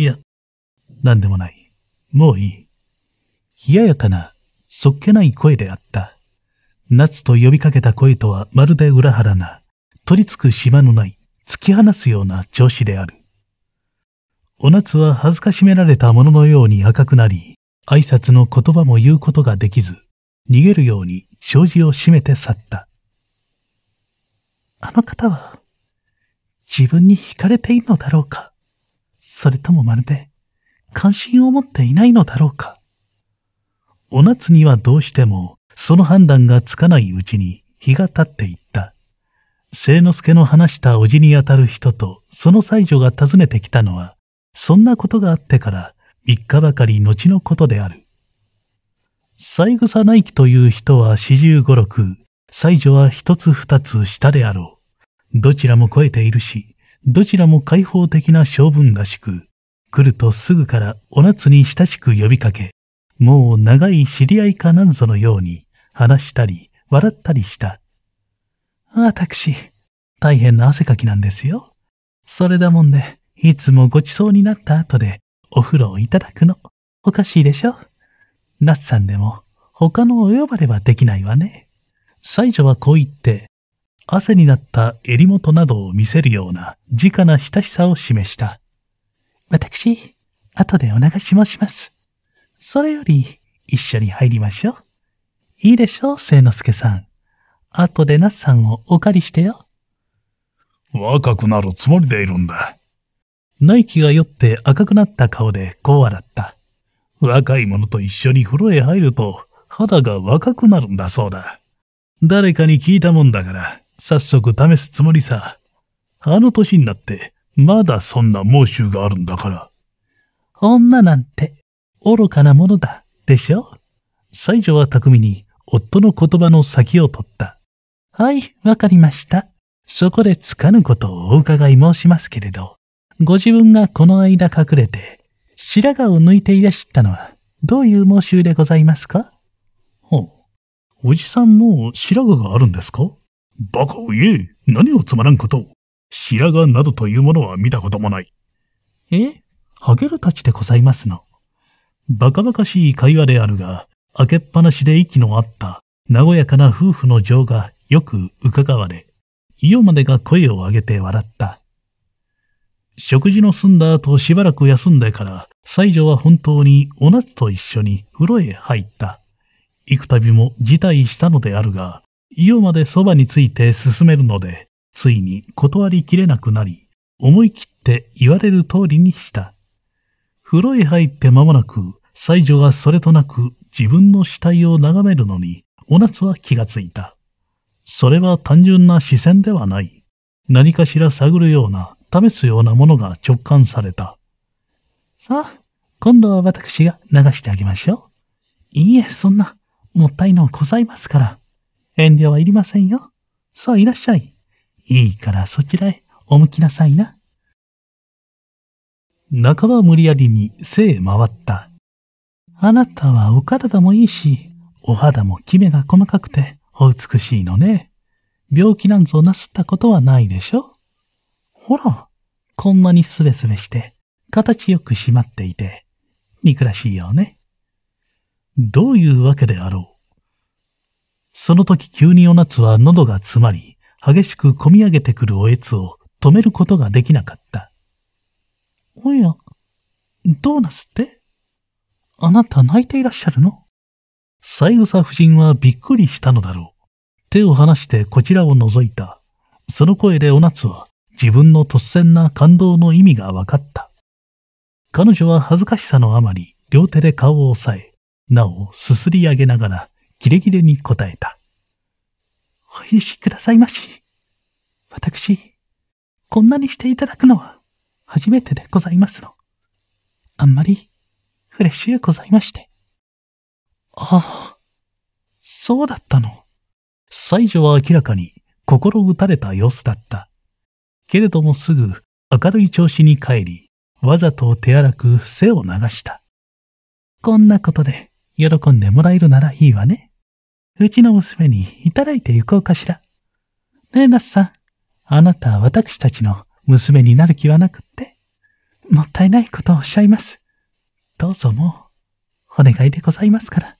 いや、なんでもない。もういい。冷ややかな、そっけない声であった。夏と呼びかけた声とはまるで裏腹な、取り付く島のない、突き放すような調子である。お夏は恥ずかしめられたもののように赤くなり、挨拶の言葉も言うことができず、逃げるように障子を閉めて去った。あの方は、自分に惹かれているのだろうかそれともまるで関心を持っていないのだろうか。お夏にはどうしてもその判断がつかないうちに日が経っていった。聖之助の話したおじにあたる人とその妻女が訪ねてきたのは、そんなことがあってから3日ばかり後のことである。三草内記という人は四十五六、妻女は一つ二つ下であろう。どちらも超えているし、どちらも開放的な性分らしく、来るとすぐからお夏に親しく呼びかけ、もう長い知り合いかなんぞのように話したり笑ったりした。あたくし、大変な汗かきなんですよ。それだもんで、いつもごちそうになった後でお風呂をいただくの、おかしいでしょナツさんでも他のお呼ばれはできないわね。最初はこう言って汗になった襟元などを見せるような直な親しさを示した。私、後でお流しもします。それより、一緒に入りましょう。いいでしょう、聖之助さん。後でナっさんをお借りしてよ。若くなるつもりでいるんだ。ナイキが酔って赤くなった顔でこう笑った。若い者と一緒に風呂へ入ると肌が若くなるんだそうだ。誰かに聞いたもんだから。早速試すつもりさ。あの年になって、まだそんな猛襲があるんだから。女なんて、愚かなものだ、でしょ西条は巧みに、夫の言葉の先を取った。はい、わかりました。そこでつかぬことをお伺い申しますけれど、ご自分がこの間隠れて、白髪を抜いていらっしゃったのは、どういう猛襲でございますかほう。おじさんも白髪があるんですかバカを言え、何をつまらんことを。白髪などというものは見たこともない。えハゲルたちでございますの。バカバカしい会話であるが、開けっぱなしで息の合った、和やかな夫婦の情がよく伺われ、伊予までが声を上げて笑った。食事の済んだ後しばらく休んでから、西条は本当にお夏と一緒に風呂へ入った。幾度も辞退したのであるが、夜までそばについて進めるので、ついに断りきれなくなり、思い切って言われる通りにした。風呂へ入って間もなく、西女がそれとなく自分の死体を眺めるのに、お夏は気がついた。それは単純な視線ではない。何かしら探るような、試すようなものが直感された。さあ、今度は私が流してあげましょう。いいえ、そんな、もったいのございますから。遠慮はいりませんよ。さあいらっしゃい。いいからそちらへお向きなさいな。半ば無理やりに背へ回った。あなたはお体もいいし、お肌もキメが細かくてお美しいのね。病気なんぞなすったことはないでしょほら、こんなにスベスベして、形よく締まっていて、憎らしいよね。どういうわけであろう。その時急にお夏は喉が詰まり、激しく込み上げてくるおえつを止めることができなかった。おや、どうなすってあなた泣いていらっしゃるの三枝夫人はびっくりしたのだろう。手を離してこちらを覗いた。その声でお夏は自分の突然な感動の意味が分かった。彼女は恥ずかしさのあまり両手で顔を押さえ、なおすすり上げながらキレキレに答えた。お許しくださいまし。私、こんなにしていただくのは初めてでございますの。あんまりフレッシュございまして。ああ、そうだったの。最初は明らかに心打たれた様子だった。けれどもすぐ明るい調子に帰り、わざと手荒く背を流した。こんなことで喜んでもらえるならいいわね。うちの娘にいただいて行こうかしら。ねえ、ナスさん。あなたは私たちの娘になる気はなくって、もったいないことをおっしゃいます。どうぞもう、お願いでございますから。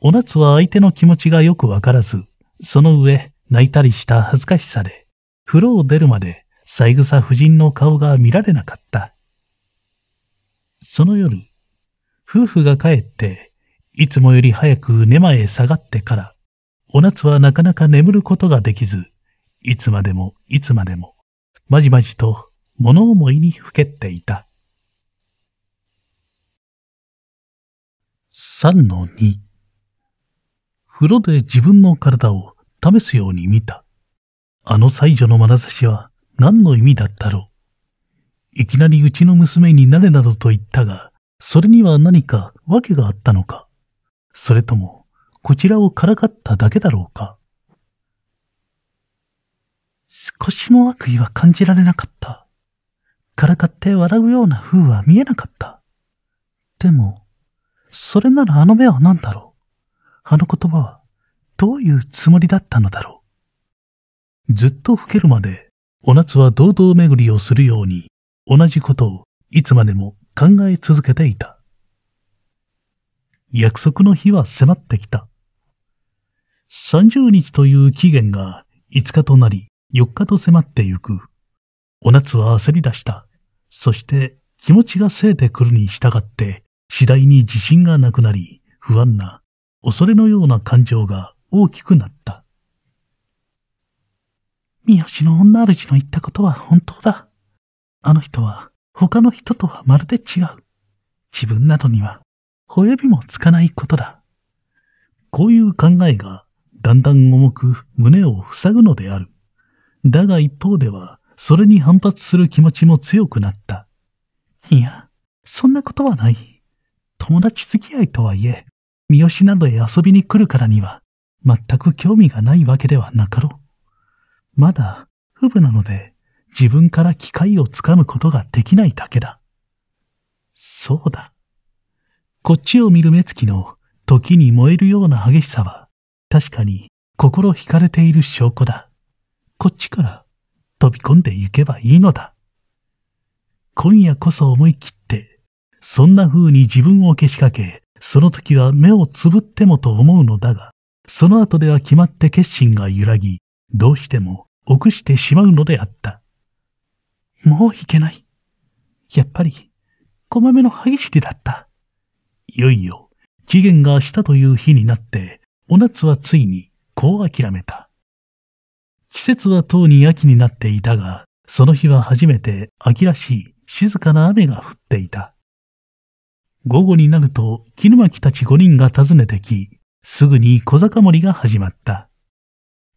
お夏は相手の気持ちがよくわからず、その上、泣いたりした恥ずかしさで、風呂を出るまで、三枝夫人の顔が見られなかった。その夜、夫婦が帰っていつもより早く寝間へ下がってから、お夏はなかなか眠ることができず、いつまでもいつまでも、まじまじと物思いにふけっていた。三の二。風呂で自分の体を試すように見た。あの最女の眼差しは何の意味だったろう。いきなりうちの娘になれなどと言ったが、それには何か訳があったのか。それとも、こちらをからかっただけだろうか。少しも悪意は感じられなかった。からかって笑うような風は見えなかった。でも、それならあの目は何だろうあの言葉はどういうつもりだったのだろうずっと老けるまで、お夏は堂々巡りをするように、同じことをいつまでも考え続けていた。約束の日は迫ってきた。30日という期限が5日となり4日と迫ってゆく。お夏は焦り出した。そして気持ちがせいてくるに従って次第に自信がなくなり不安な恐れのような感情が大きくなった。三好の女主の言ったことは本当だ。あの人は他の人とはまるで違う。自分などには小指もつかないことだ。こういう考えがだんだん重く胸を塞ぐのである。だが一方では、それに反発する気持ちも強くなった。いや、そんなことはない。友達付き合いとはいえ、三好などへ遊びに来るからには、全く興味がないわけではなかろう。まだ、不部なので、自分から機会をつかむことができないだけだ。そうだ。こっちを見る目つきの時に燃えるような激しさは、確かに心惹かれている証拠だ。こっちから飛び込んで行けばいいのだ。今夜こそ思い切って、そんな風に自分をけしかけ、その時は目をつぶってもと思うのだが、その後では決まって決心が揺らぎ、どうしても臆してしまうのであった。もう行けない。やっぱり、こまめの歯ぎしりだった。いよいよ、期限が明日という日になって、お夏はついにこう諦めた。季節はとうに秋になっていたが、その日は初めて秋らしい静かな雨が降っていた。午後になると絹巻たち五人が訪ねてき、すぐに小坂森が始まった。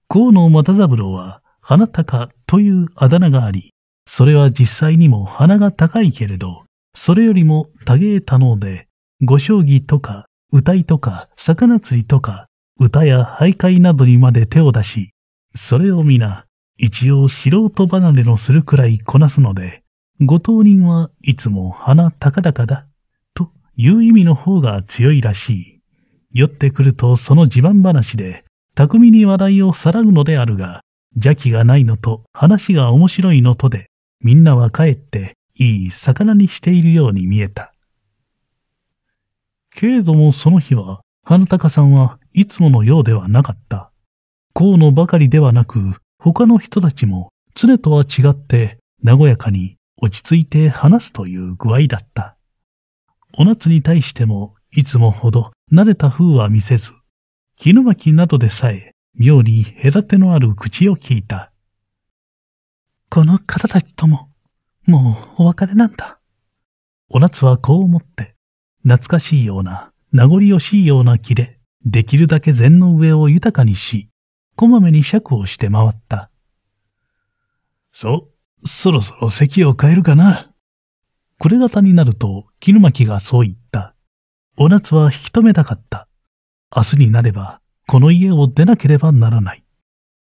河野又三郎は花高というあだ名があり、それは実際にも花が高いけれど、それよりも多芸多能でご将棋とか、歌いとか、魚釣りとか、歌や徘徊などにまで手を出し、それを皆、一応素人離れのするくらいこなすので、ご当人はいつも鼻高々だ、という意味の方が強いらしい。酔ってくるとその自慢話で、巧みに話題をさらうのであるが、邪気がないのと話が面白いのとで、みんなはかえっていい魚にしているように見えた。けれどもその日は、花高さんはいつものようではなかった。河野ばかりではなく、他の人たちも常とは違って、和やかに落ち着いて話すという具合だった。お夏に対しても、いつもほど慣れた風は見せず、絹巻きなどでさえ、妙に隔てのある口を聞いた。この方たちとも、もうお別れなんだ。お夏はこう思って、懐かしいような、名残惜しいような気で、できるだけ禅の上を豊かにし、こまめに尺をして回った。そ、う、そろそろ席を変えるかな。暮れ方になると、絹巻がそう言った。お夏は引き止めたかった。明日になれば、この家を出なければならない。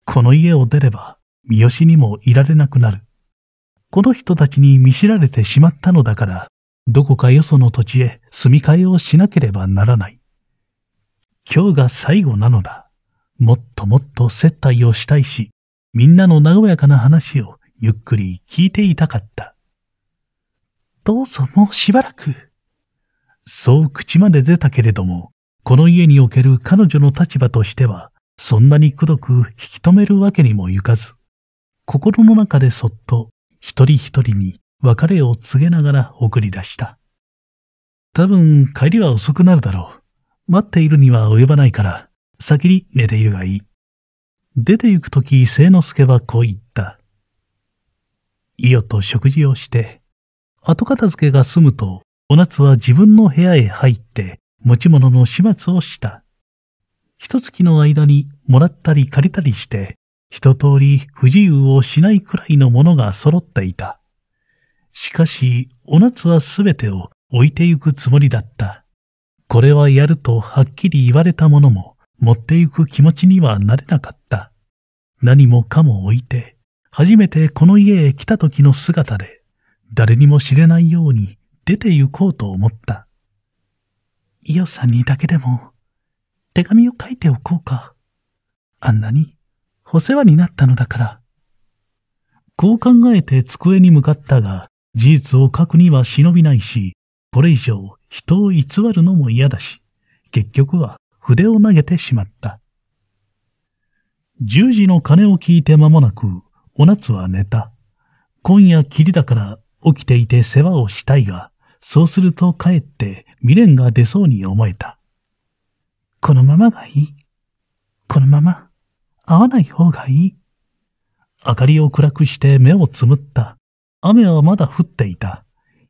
この家を出れば、三好にもいられなくなる。この人たちに見知られてしまったのだから、どこかよその土地へ住み替えをしなければならない。今日が最後なのだ。もっともっと接待をしたいし、みんなの和やかな話をゆっくり聞いていたかった。どうぞもうしばらく。そう口まで出たけれども、この家における彼女の立場としては、そんなにくどく引き止めるわけにもゆかず、心の中でそっと一人一人に別れを告げながら送り出した。多分帰りは遅くなるだろう。待っているには及ばないから、先に寝ているがいい。出て行くとき、聖之助はこう言った。いよと食事をして、後片付けが済むと、お夏は自分の部屋へ入って、持ち物の始末をした。一月の間にもらったり借りたりして、一通り不自由をしないくらいのものが揃っていた。しかし、お夏はすべてを置いてゆくつもりだった。これはやるとはっきり言われたものも、持ってゆく気持ちにはなれなかった。何もかも置いて、初めてこの家へ来た時の姿で、誰にも知れないように出て行こうと思った。伊予さんにだけでも、手紙を書いておこうか。あんなに、お世話になったのだから。こう考えて机に向かったが、事実を書くには忍びないし、これ以上人を偽るのも嫌だし、結局は筆を投げてしまった。十時の鐘を聞いて間もなく、お夏は寝た。今夜霧だから起きていて世話をしたいが、そうするとかえって未練が出そうに思えた。このままがいい。このまま、会わない方がいい。明かりを暗くして目をつむった。雨はまだ降っていた。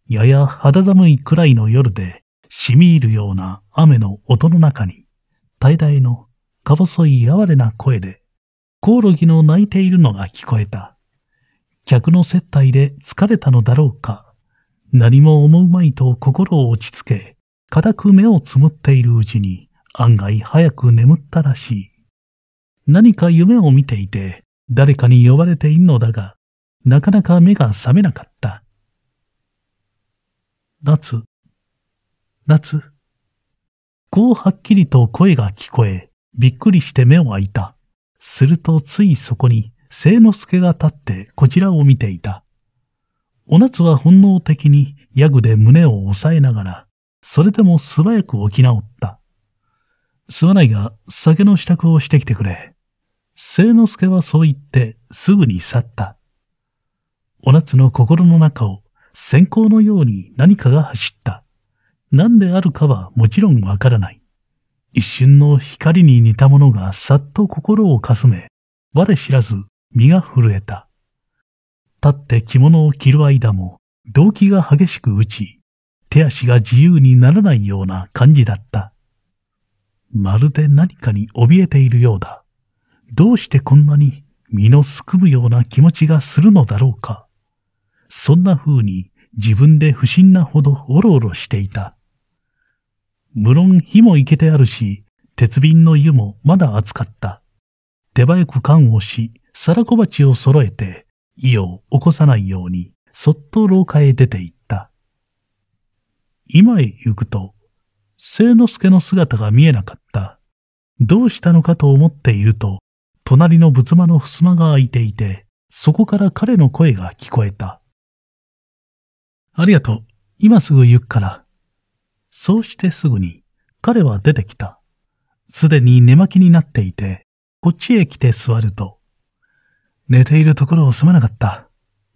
やや肌寒いくらいの夜で、染み入るような雨の音の中に、大々のか細い哀れな声で、コオロギの泣いているのが聞こえた。客の接待で疲れたのだろうか。何も思うまいと心を落ち着け、固く目をつむっているうちに案外早く眠ったらしい。何か夢を見ていて、誰かに呼ばれているのだが、なかなか目が覚めなかった。夏、夏。こうはっきりと声が聞こえ、びっくりして目を開いた。するとついそこに、聖之助が立ってこちらを見ていた。お夏は本能的にヤグで胸を押さえながら、それでも素早く起き直った。すまないが、酒の支度をしてきてくれ。聖之助はそう言って、すぐに去った。お夏の心の中を閃光のように何かが走った。何であるかはもちろんわからない。一瞬の光に似たものがさっと心をかすめ、我知らず身が震えた。立って着物を着る間も動機が激しく打ち、手足が自由にならないような感じだった。まるで何かに怯えているようだ。どうしてこんなに身のすくむような気持ちがするのだろうか。そんな風に自分で不審なほどおろおろしていた。無論火もいけてあるし、鉄瓶の湯もまだ熱かった。手早く缶をし、皿小鉢を揃えて、意を起こさないように、そっと廊下へ出て行った。今へ行くと、聖之助の姿が見えなかった。どうしたのかと思っていると、隣の仏間の襖が開いていて、そこから彼の声が聞こえた。ありがとう。今すぐ行くから。そうしてすぐに彼は出てきた。すでに寝巻きになっていて、こっちへ来て座ると。寝ているところをすまなかった。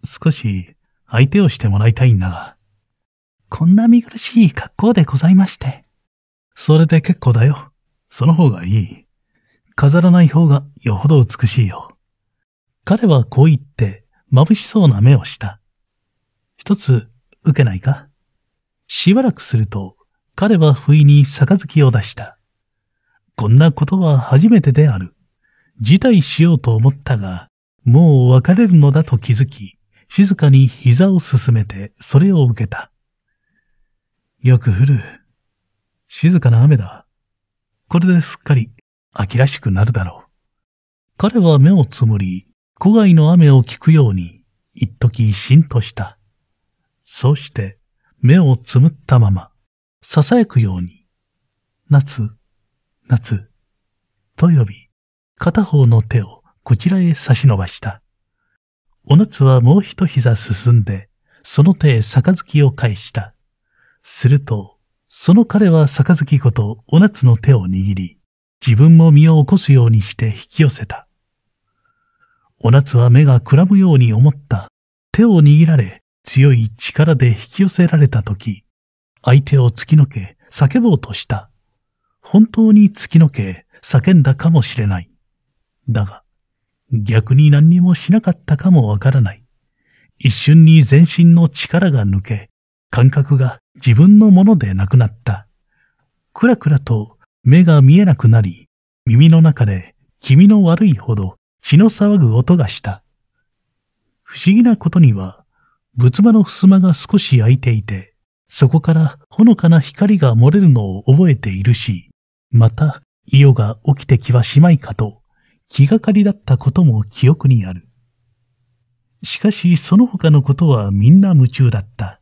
少し相手をしてもらいたいんだが。こんな見苦しい格好でございまして。それで結構だよ。その方がいい。飾らない方がよほど美しいよ。彼はこう言って眩しそうな目をした。一つ受けないかしばらくすると、彼は不意に杯を出した。こんなことは初めてである。辞退しようと思ったが、もう別れるのだと気づき、静かに膝を進めてそれを受けた。よく降る。静かな雨だ。これですっかり秋らしくなるだろう。彼は目をつむり、古外の雨を聞くように、一時しんとした。そうして目をつむったまま、囁くように、夏、夏、と呼び、片方の手をこちらへ差し伸ばした。お夏はもう一膝進んで、その手へきを返した。すると、その彼は杯ごとお夏の手を握り、自分も身を起こすようにして引き寄せた。お夏は目がくらむように思った。手を握られ、強い力で引き寄せられた時、相手を突きのけ叫ぼうとした。本当に突きのけ叫んだかもしれない。だが、逆に何にもしなかったかもわからない。一瞬に全身の力が抜け、感覚が自分のものでなくなった。くらくらと目が見えなくなり、耳の中で気味の悪いほど血の騒ぐ音がした。不思議なことには、仏間の襖が少し開いていて、そこからほのかな光が漏れるのを覚えているし、また、伊予が起きてきはしまいかと、気がかりだったことも記憶にある。しかし、その他のことはみんな夢中だった。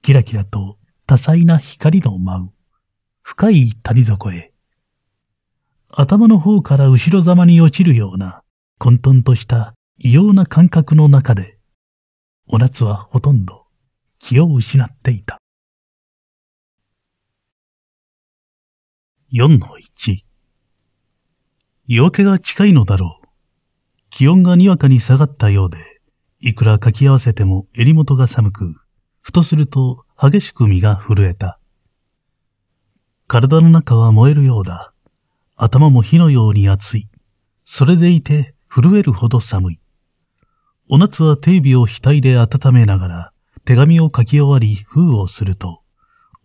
キラキラと多彩な光の舞う、深い谷底へ。頭の方から後ろざまに落ちるような、混沌とした異様な感覚の中で、お夏はほとんど気を失っていた。4-1夜明けが近いのだろう。気温がにわかに下がったようで、いくらかき合わせても襟元が寒く、ふとすると激しく身が震えた。体の中は燃えるようだ。頭も火のように熱い。それでいて震えるほど寒い。お夏はテレビを額で温めながら、手紙を書き終わり封をすると、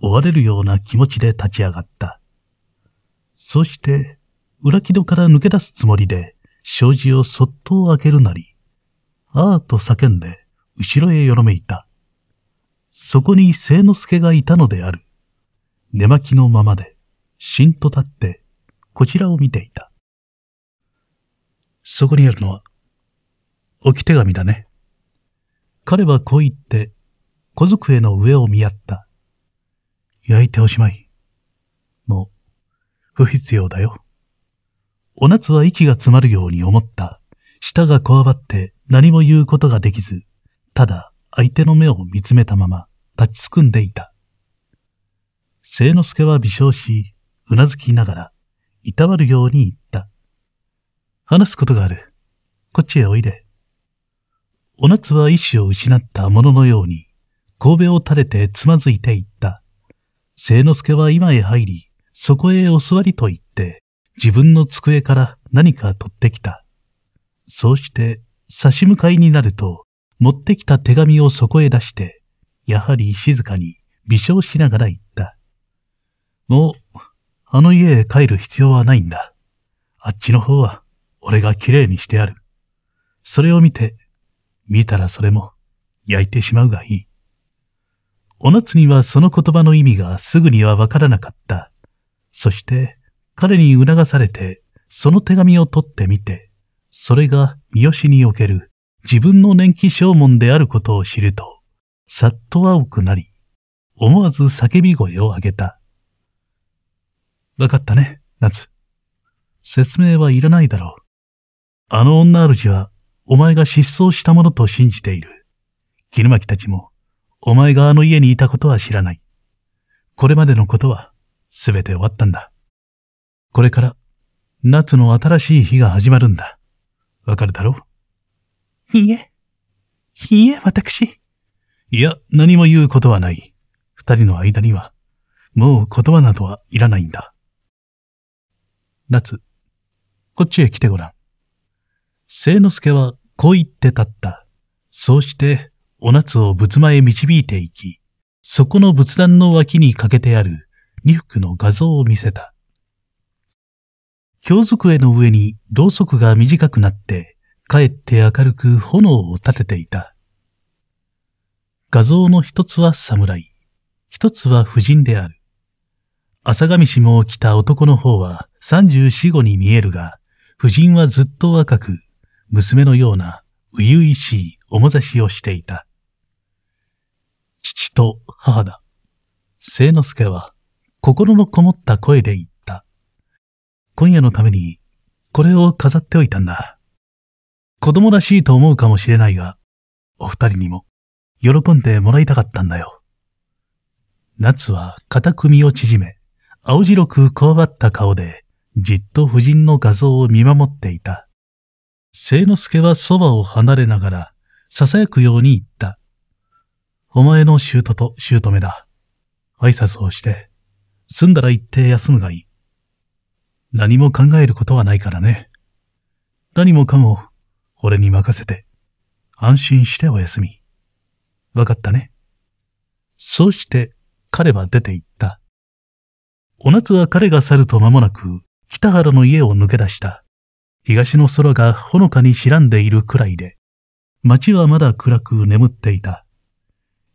追われるような気持ちで立ち上がった。そして、裏木戸から抜け出すつもりで、障子をそっと開けるなり、ああと叫んで、後ろへよろめいた。そこに聖之助がいたのである。寝巻きのままで、しんと立って、こちらを見ていた。そこにあるのは、置き手紙だね。彼はこう言って、小机の上を見合った。焼いておしまい。もう、不必要だよ。お夏は息が詰まるように思った。舌がこわばって何も言うことができず、ただ相手の目を見つめたまま立ちすくんでいた。聖之助は微笑し、うなずきながら、いたわるように言った。話すことがある。こっちへおいで。お夏は意志を失ったもののように、神戸を垂れてつまずいていった。聖之助は今へ入り、そこへお座りと言って、自分の机から何か取ってきた。そうして、差し向かいになると、持ってきた手紙をそこへ出して、やはり静かに微笑しながら言った。もう、あの家へ帰る必要はないんだ。あっちの方は、俺が綺麗にしてある。それを見て、見たらそれも焼いてしまうがいい。お夏にはその言葉の意味がすぐにはわからなかった。そして彼に促されてその手紙を取ってみて、それが三好における自分の年季証文であることを知ると、さっと青くなり、思わず叫び声を上げた。わかったね、夏。説明はいらないだろう。あの女主はお前が失踪したものと信じている。絹巻たちも、お前があの家にいたことは知らない。これまでのことは、すべて終わったんだ。これから、夏の新しい日が始まるんだ。わかるだろういえ。いえ、私。いや、何も言うことはない。二人の間には、もう言葉などはいらないんだ。夏、こっちへ来てごらん。清之助はこう言って立った。そうして、お夏を仏間へ導いていき、そこの仏壇の脇にかけてある二服の画像を見せた。京机の上にろうそくが短くなって、かえって明るく炎を立てていた。画像の一つは侍、一つは婦人である。朝上氏も来た男の方は三十四五に見えるが、婦人はずっと若く、娘のような初々しい面差しをしていた。父と母だ。聖之助は心のこもった声で言った。今夜のためにこれを飾っておいたんだ。子供らしいと思うかもしれないが、お二人にも喜んでもらいたかったんだよ。夏は片組を縮め、青白くこわばった顔で、じっと夫人の画像を見守っていた。聖之助はそばを離れながら、囁くように言った。お前の舅と姑だ。挨拶をして、済んだら行って休むがいい。何も考えることはないからね。何もかも、俺に任せて、安心してお休み。わかったね。そうして彼は出て行った。お夏は彼が去ると間もなく、北原の家を抜け出した。東の空がほのかに白んでいるくらいで、街はまだ暗く眠っていた。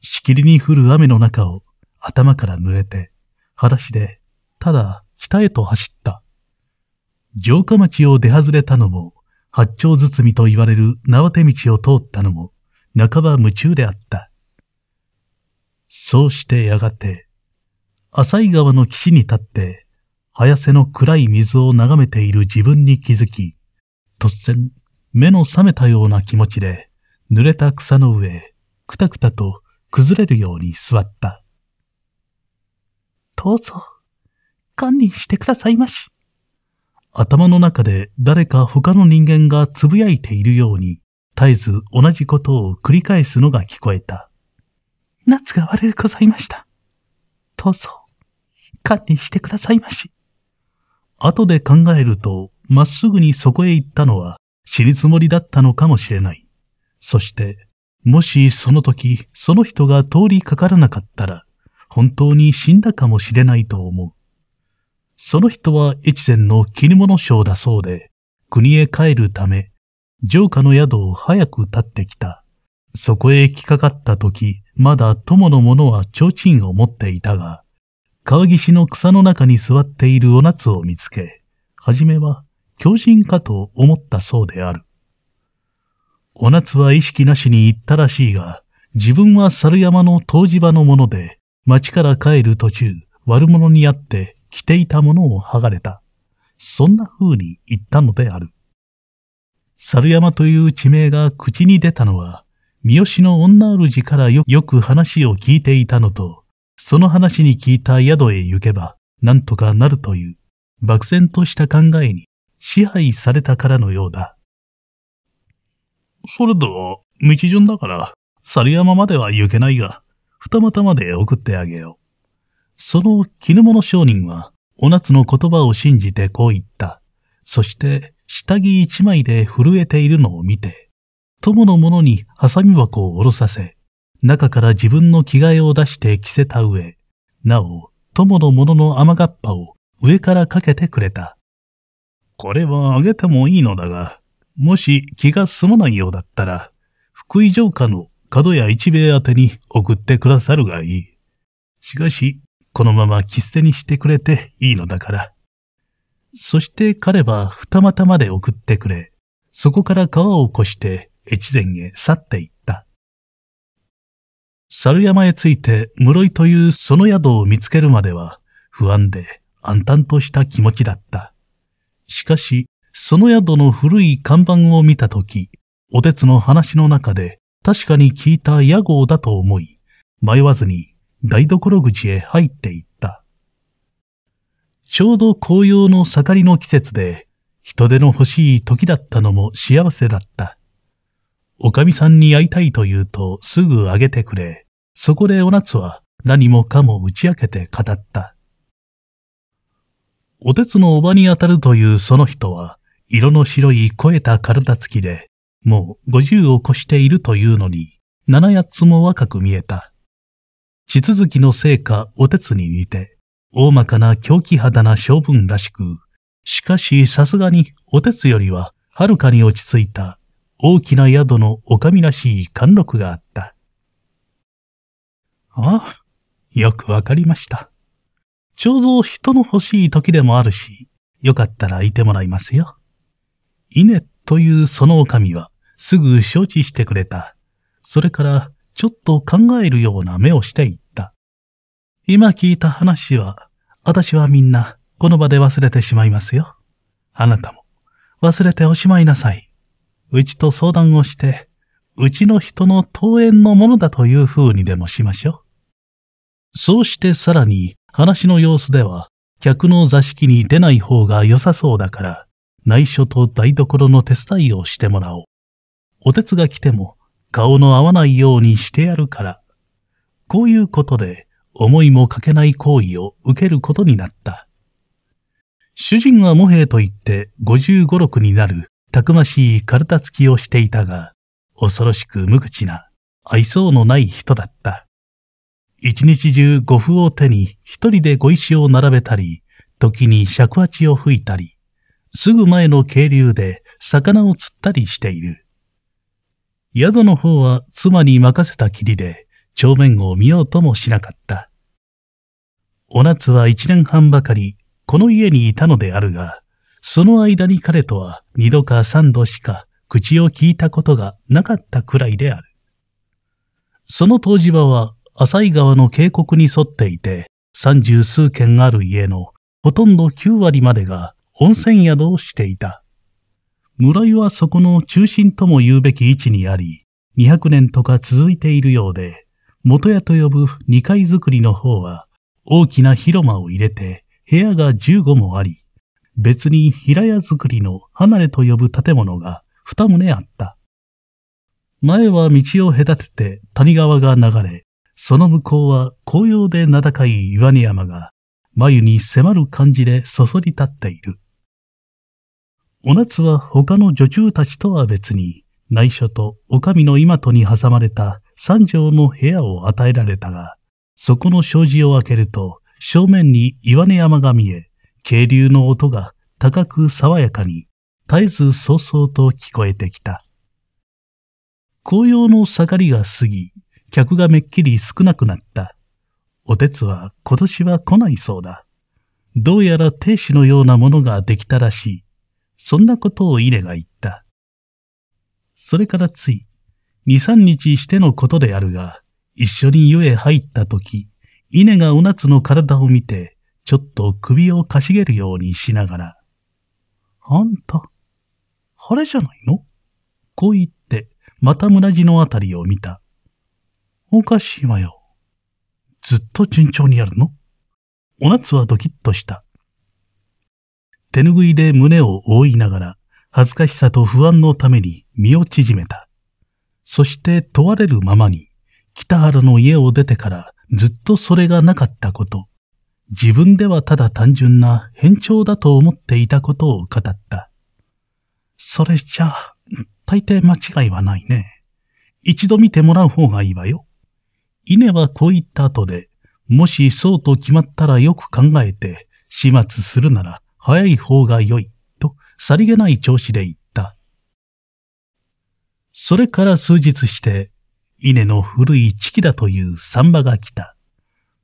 しきりに降る雨の中を頭から濡れて、裸足で、ただ北へと走った。城下町を出外れたのも、八丁包みと言われる縄手道を通ったのも、半ば夢中であった。そうしてやがて、浅い川の岸に立って、早瀬の暗い水を眺めている自分に気づき、突然、目の覚めたような気持ちで、濡れた草の上、くたくたと崩れるように座った。どうぞ、堪忍してくださいまし。頭の中で誰か他の人間が呟いているように、絶えず同じことを繰り返すのが聞こえた。夏が悪うございました。どうぞ、堪忍してくださいまし。後で考えると、まっすぐにそこへ行ったのは死ぬつもりだったのかもしれない。そして、もしその時、その人が通りかからなかったら、本当に死んだかもしれないと思う。その人は越前の切り物商だそうで、国へ帰るため、城下の宿を早く立ってきた。そこへ来かかった時、まだ友の者は提灯を持っていたが、川岸の草の中に座っているお夏を見つけ、はじめは狂人かと思ったそうである。お夏は意識なしに行ったらしいが、自分は猿山の湯治場のもので、町から帰る途中、悪者に会って着ていたものを剥がれた。そんな風に言ったのである。猿山という地名が口に出たのは、三好の女主からよく話を聞いていたのと、その話に聞いた宿へ行けば、なんとかなるという、漠然とした考えに支配されたからのようだ。それと、道順だから、猿山までは行けないが、二股まで送ってあげよう。その絹物商人は、お夏の言葉を信じてこう言った。そして、下着一枚で震えているのを見て、友の者にハサミ箱を下ろさせ、中から自分の着替えを出して着せた上、なお、友の者の雨がっぱを上からかけてくれた。これはあげてもいいのだが、もし気が済まないようだったら、福井城下の角屋一兵衛宛に送ってくださるがいい。しかし、このまま切捨てにしてくれていいのだから。そして彼は二股まで送ってくれ、そこから川を越して越前へ去っていった。猿山へ着いて室井というその宿を見つけるまでは不安で暗淡とした気持ちだった。しかし、その宿の古い看板を見たとき、おてつの話の中で確かに聞いた屋号だと思い、迷わずに台所口へ入っていった。ちょうど紅葉の盛りの季節で、人手の欲しい時だったのも幸せだった。おかみさんに会いたいと言うとすぐあげてくれ、そこでお夏は何もかも打ち明けて語った。おてつのおばにあたるというその人は、色の白い肥えた体つきで、もう五十を越しているというのに、七八つも若く見えた。地続きのせいか、おてつに似て、大まかな狂気肌な性分らしく、しかしさすがにおてつよりははるかに落ち着いた大きな宿の女将らしい貫禄があった。ああ、よくわかりました。ちょうど人の欲しい時でもあるし、よかったらいてもらいますよ。稲というその女将はすぐ承知してくれた。それからちょっと考えるような目をしていった。今聞いた話は、私はみんなこの場で忘れてしまいますよ。あなたも忘れておしまいなさい。うちと相談をして、うちの人の登園のものだという風にでもしましょう。そうしてさらに話の様子では、客の座敷に出ない方が良さそうだから、内緒と台所の手伝いをしてもらおう。お鉄が来ても顔の合わないようにしてやるから。こういうことで思いもかけない行為を受けることになった。主人はモ平と言って五十五六になるたくましい体つきをしていたが、恐ろしく無口な愛想のない人だった。一日中五符を手に一人で碁石を並べたり、時に尺八を吹いたり、すぐ前の渓流で魚を釣ったりしている。宿の方は妻に任せたきりで、帳面を見ようともしなかった。お夏は一年半ばかり、この家にいたのであるが、その間に彼とは二度か三度しか口を聞いたことがなかったくらいである。その当時場は浅井川の渓谷に沿っていて、三十数軒ある家のほとんど9割までが温泉宿をしていた。村井はそこの中心とも言うべき位置にあり、200年とか続いているようで、元屋と呼ぶ2階造りの方は大きな広間を入れて部屋が15もあり、別に平屋造りの離れと呼ぶ建物が2棟あった。前は道を隔てて谷川が流れ、その向こうは紅葉で名高い岩根山が、眉に迫る感じでそそり立っている。お夏は他の女中たちとは別に、内緒と女将の今とに挟まれた三畳の部屋を与えられたが、そこの障子を開けると、正面に岩根山が見え、渓流の音が高く爽やかに、絶えず早々と聞こえてきた。紅葉の盛りが過ぎ、客がめっきり少なくなった。おてつは今年は来ないそうだ。どうやら亭主のようなものができたらしい。そんなことをイレが言った。それからつい、二三日してのことであるが、一緒に湯へ入った時、稲イネがお夏の体を見て、ちょっと首をかしげるようにしながら、あんた、晴れじゃないのこう言って、また村地のあたりを見た。おかしいわよ。ずっと順調にやるのお夏はドキッとした。手ぬぐいで胸を覆いながら、恥ずかしさと不安のために身を縮めた。そして問われるままに、北原の家を出てからずっとそれがなかったこと、自分ではただ単純な変調だと思っていたことを語った。それじゃあ、大抵間違いはないね。一度見てもらう方がいいわよ。稲はこう言った後で、もしそうと決まったらよく考えて、始末するなら早い方が良い、とさりげない調子で言った。それから数日して、稲の古いチキだというサンバが来た。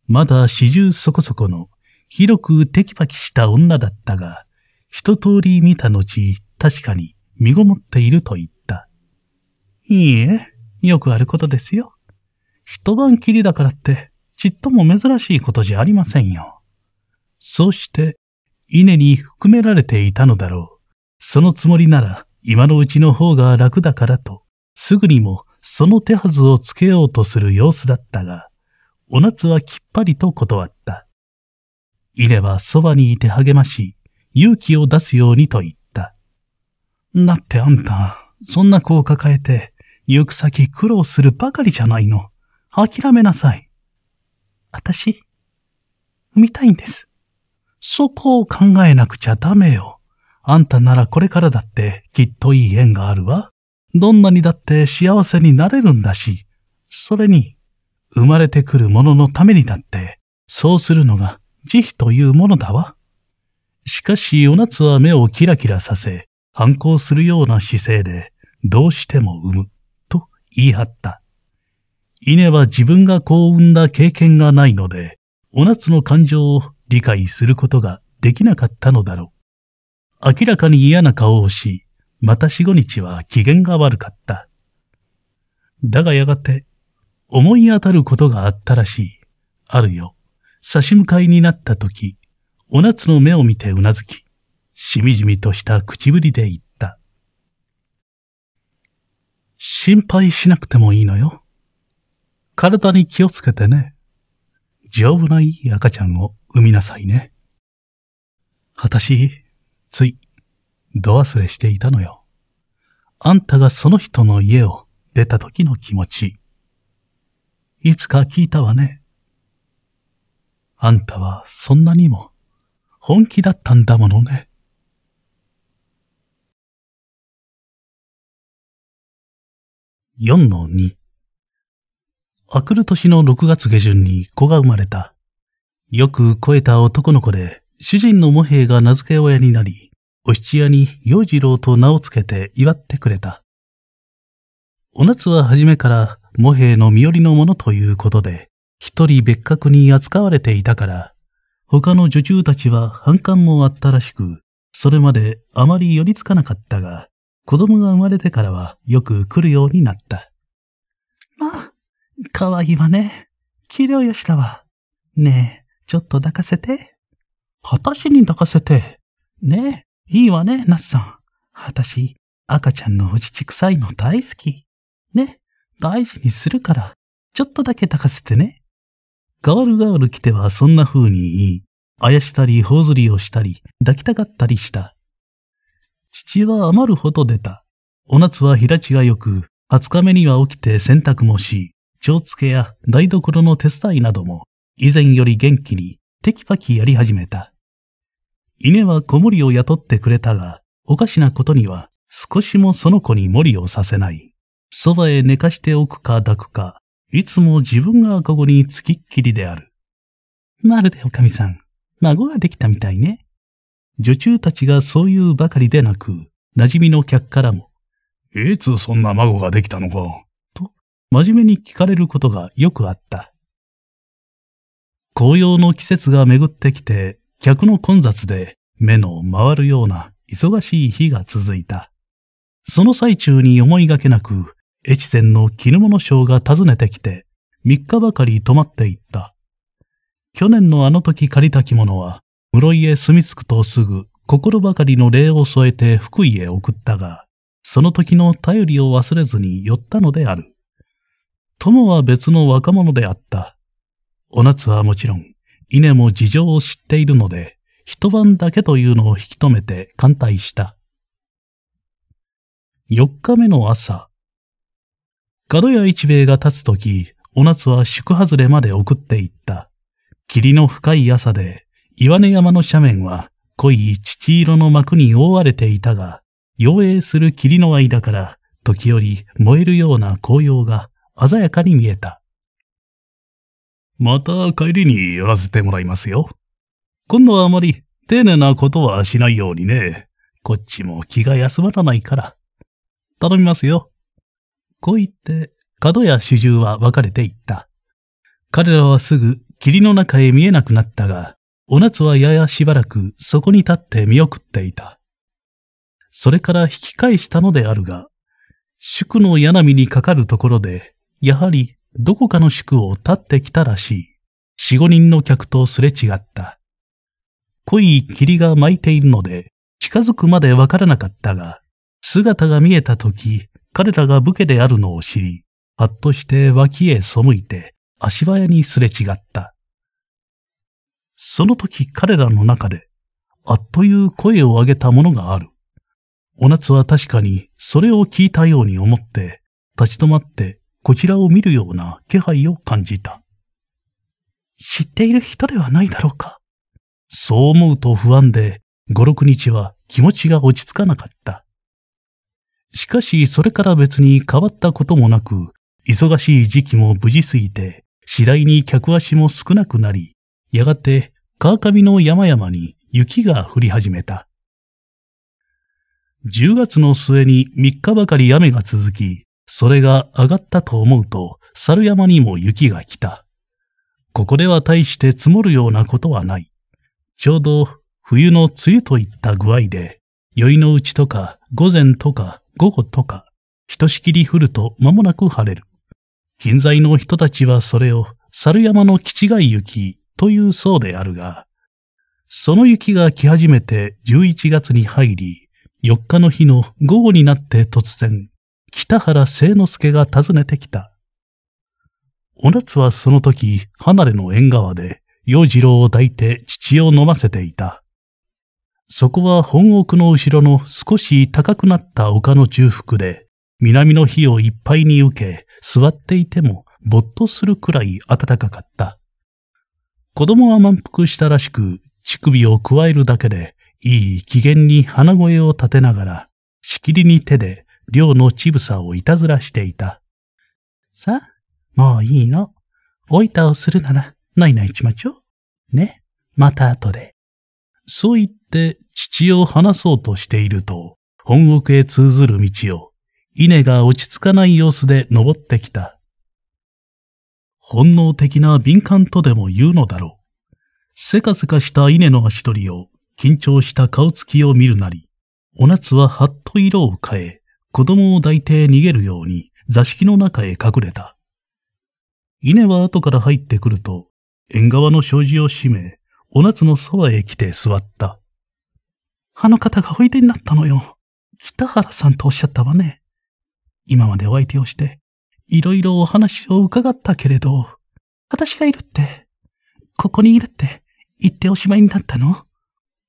まだ四十そこそこの、広くテキパキした女だったが、一通り見た後、確かに身ごもっていると言った。いいえ、よくあることですよ。一晩きりだからって、ちっとも珍しいことじゃありませんよ。そうして、稲に含められていたのだろう。そのつもりなら、今のうちの方が楽だからと、すぐにもその手はずをつけようとする様子だったが、お夏はきっぱりと断った。稲はそばにいて励まし、勇気を出すようにと言った。だってあんた、そんな子を抱えて、行く先苦労するばかりじゃないの。諦めなさい。私、産みたいんです。そこを考えなくちゃダメよ。あんたならこれからだってきっといい縁があるわ。どんなにだって幸せになれるんだし、それに、生まれてくるもののためにだって、そうするのが慈悲というものだわ。しかし、お夏は目をキラキラさせ、反抗するような姿勢で、どうしても産む、と言い張った稲は自分が幸運な経験がないので、お夏の感情を理解することができなかったのだろう。明らかに嫌な顔をし、また四五日は機嫌が悪かった。だがやがて、思い当たることがあったらしい。あるよ。差し向かいになった時、お夏の目を見てうなずき、しみじみとした口ぶりで言った。心配しなくてもいいのよ。体に気をつけてね。丈夫ないい赤ちゃんを産みなさいね。私、つい、度忘れしていたのよ。あんたがその人の家を出た時の気持ち。いつか聞いたわね。あんたはそんなにも本気だったんだものね。4の2あくる年の6月下旬に子が生まれた。よく肥えた男の子で、主人の茂平が名付け親になり、お七夜に洋次郎と名を付けて祝ってくれた。お夏は初めから茂平の身寄りのものということで、一人別格に扱われていたから、他の女中たちは反感もあったらしく、それまであまり寄りつかなかったが、子供が生まれてからはよく来るようになった。まあ、可愛いわね。綺麗よしたわ。ねえ、ちょっと抱かせて。私に抱かせて。ねえ、いいわね、ナスさん。私、赤ちゃんのおく臭いの大好き。ね、大事にするから、ちょっとだけ抱かせてね。ガールガール来てはそんな風にいい、あやしたり、ほずりをしたり、抱きたかったりした。父は余るほど出た。お夏は平地が良く、二日目には起きて洗濯もし、塩付けや台所の手伝いなども以前より元気にテキパキやり始めた。稲は子守を雇ってくれたが、おかしなことには少しもその子に無理をさせない。そばへ寝かしておくか抱くか、いつも自分がここにつきっきりである。まるでおかみさん、孫ができたみたいね。女中たちがそう言うばかりでなく、馴染みの客からも、いつそんな孫ができたのか。真面目に聞かれることがよくあった。紅葉の季節が巡ってきて、客の混雑で目の回るような忙しい日が続いた。その最中に思いがけなく、越前の絹物商が訪ねてきて、三日ばかり泊まっていった。去年のあの時借りた着物は、室井へ住み着くとすぐ、心ばかりの礼を添えて福井へ送ったが、その時の頼りを忘れずに寄ったのである。友は別の若者であった。お夏はもちろん、稲も事情を知っているので、一晩だけというのを引き止めて歓待した。四日目の朝、角谷一兵衛が立つとき、お夏は宿外れまで送っていった。霧の深い朝で、岩根山の斜面は濃い乳色の幕に覆われていたが、妖影する霧の間から、時折燃えるような紅葉が鮮やかに見えた。また帰りに寄らせてもらいますよ。今度はあまり丁寧なことはしないようにね。こっちも気が休まらないから。頼みますよ。こう言って、角や主従は別れていった。彼らはすぐ霧の中へ見えなくなったが、お夏はややしばらくそこに立って見送っていた。それから引き返したのであるが、宿の柳にかかるところで、やはりどこかの宿を立ってきたらしい。四五人の客とすれ違った。濃い霧が巻いているので、近づくまでわからなかったが、姿が見えた時、彼らが武家であるのを知り、はっとして脇へ背いて、足早にすれ違った。その時彼らの中で、あっという声を上げたものがある。お夏は確かにそれを聞いたように思って、立ち止まってこちらを見るような気配を感じた。知っている人ではないだろうか。そう思うと不安で、5、6日は気持ちが落ち着かなかった。しかし、それから別に変わったこともなく、忙しい時期も無事過ぎて、次第に客足も少なくなり、やがて川上の山々に雪が降り始めた。10月の末に3日ばかり雨が続き、それが上がったと思うと、猿山にも雪が来た。ここでは大して積もるようなことはない。ちょうど冬の梅雨といった具合で、宵のうちとか午前とか午後とか、ひとしきり降ると間もなく晴れる。近在の人たちはそれを猿山の気違い雪というそうであるが、その雪が来始めて11月に入り、4日の日の午後になって突然、北原清之助が訪ねてきた。お夏はその時、離れの縁側で、洋次郎を抱いて父を飲ませていた。そこは本屋の後ろの少し高くなった丘の中腹で、南の日をいっぱいに受け、座っていてもぼっとするくらい暖かかった。子供は満腹したらしく、乳首を加えるだけで、いい機嫌に鼻声を立てながら、しきりに手で寮のちぶさをいたずらしていた。さあ、もういいの。おいたをするなら、ないないちまちょ。ね、また後で。そう言って父を話そうとしていると、本屋へ通ずる道を、稲が落ち着かない様子で登ってきた。本能的な敏感とでも言うのだろう。せかせかした稲の足取りを、緊張した顔つきを見るなり、お夏ははっと色を変え、子供を抱いて逃げるように座敷の中へ隠れた。稲は後から入ってくると、縁側の障子を閉め、お夏のそばへ来て座った。あの方がおいでになったのよ。北原さんとおっしゃったわね。今までお相手をして、いろいろお話を伺ったけれど、私がいるって、ここにいるって、言っておしまいになったの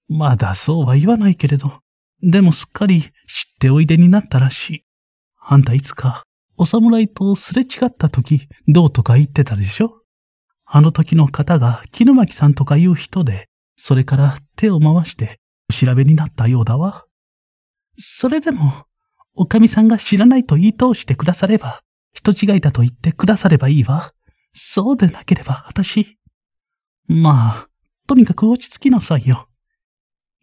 まだそうは言わないけれど、でもすっかり知っておいでになったらしい。あんたいつか、お侍とすれ違った時、どうとか言ってたでしょあの時の方が絹巻さんとかいう人で、それから手を回して調べになったようだわ。それでも、おかみさんが知らないと言い通してくだされば、人違いだと言ってくださればいいわ。そうでなければ私。まあ、とにかく落ち着きなさいよ。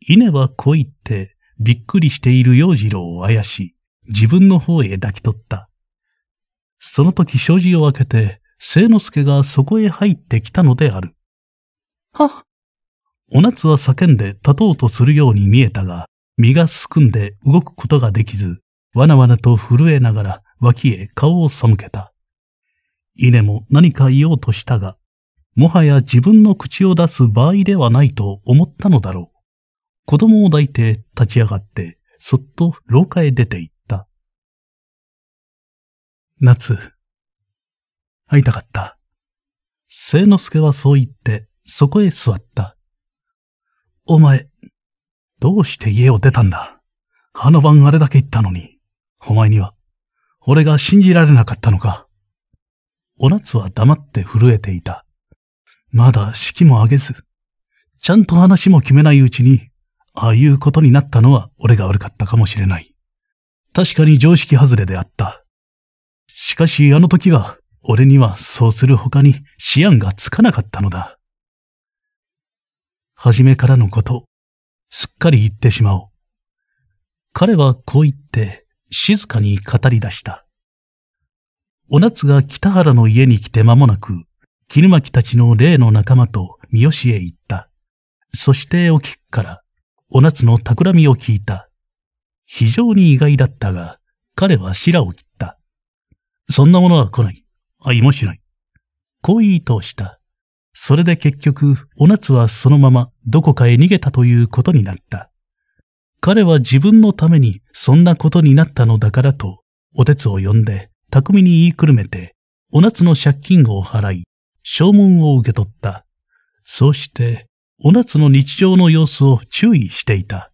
稲はいってびっくりしている洋次郎をあやし、自分の方へ抱き取った。その時障子を開けて、聖之助がそこへ入ってきたのである。はお夏は叫んで立とうとするように見えたが、身がすくんで動くことができず、わなわなと震えながら脇へ顔を背けた。稲も何か言おうとしたが、もはや自分の口を出す場合ではないと思ったのだろう。子供を抱いて立ち上がって、そっと廊下へ出て行った。夏、会いたかった。聖之助はそう言って、そこへ座った。お前、どうして家を出たんだあの晩あれだけ言ったのに、お前には、俺が信じられなかったのか。お夏は黙って震えていた。まだ式も挙げず、ちゃんと話も決めないうちに、ああいうことになったのは俺が悪かったかもしれない。確かに常識外れであった。しかしあの時は俺にはそうする他に思案がつかなかったのだ。初めからのこと、すっかり言ってしまおう。彼はこう言って静かに語り出した。お夏が北原の家に来て間もなく、絹巻たちの霊の仲間と三好へ行った。そしておきっからお夏の企みを聞いた。非常に意外だったが、彼は白を切った。そんなものは来ない。あいもしない。こう言い通した。それで結局、お夏はそのままどこかへ逃げたということになった。彼は自分のためにそんなことになったのだからと、お鉄を呼んで、巧みに言いくるめて、お夏の借金を払い、証文を受け取った。そうして、お夏の日常の様子を注意していた。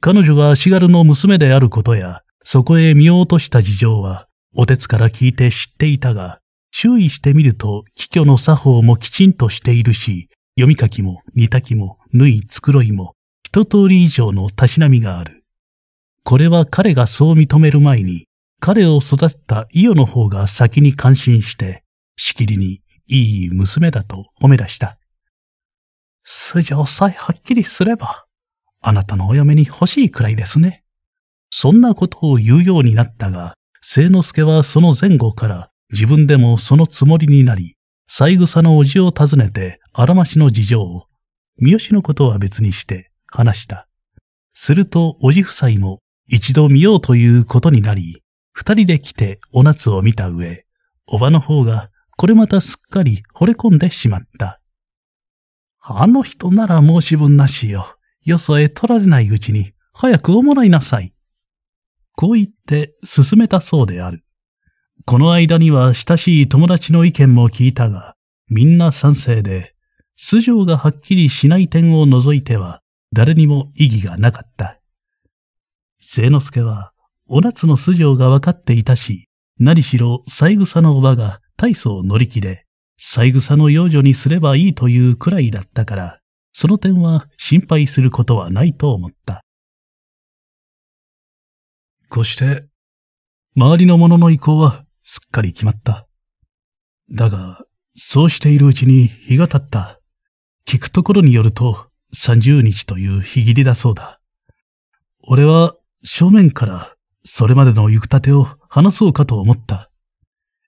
彼女が足軽の娘であることや、そこへ見落とした事情は、おてつから聞いて知っていたが、注意してみると、気虚の作法もきちんとしているし、読み書きも煮炊きも縫い繕いも、一通り以上のたしなみがある。これは彼がそう認める前に、彼を育てた伊予の方が先に感心して、しきりにいい娘だと褒め出した。筋をさえはっきりすれば、あなたのお嫁に欲しいくらいですね。そんなことを言うようになったが、聖之助はその前後から自分でもそのつもりになり、三草のおじを訪ねて、あらましの事情を、三好のことは別にして話した。すると、おじ夫妻も一度見ようということになり、二人で来てお夏を見た上、おばの方がこれまたすっかり惚れ込んでしまった。あの人なら申し分なしよ。よそへ取られないうちに、早くおもらいなさい。こう言って進めたそうである。この間には親しい友達の意見も聞いたが、みんな賛成で、素性がはっきりしない点を除いては、誰にも意義がなかった。清之助は、お夏の素性が分かっていたし、何しろ三枝のおばが大層乗り気で、三枝の養女にすればいいというくらいだったから、その点は心配することはないと思った。こうして、周りの者の意向はすっかり決まった。だが、そうしているうちに日が経った。聞くところによると、30日という日切りだそうだ。俺は正面からそれまでの行く立てを話そうかと思った。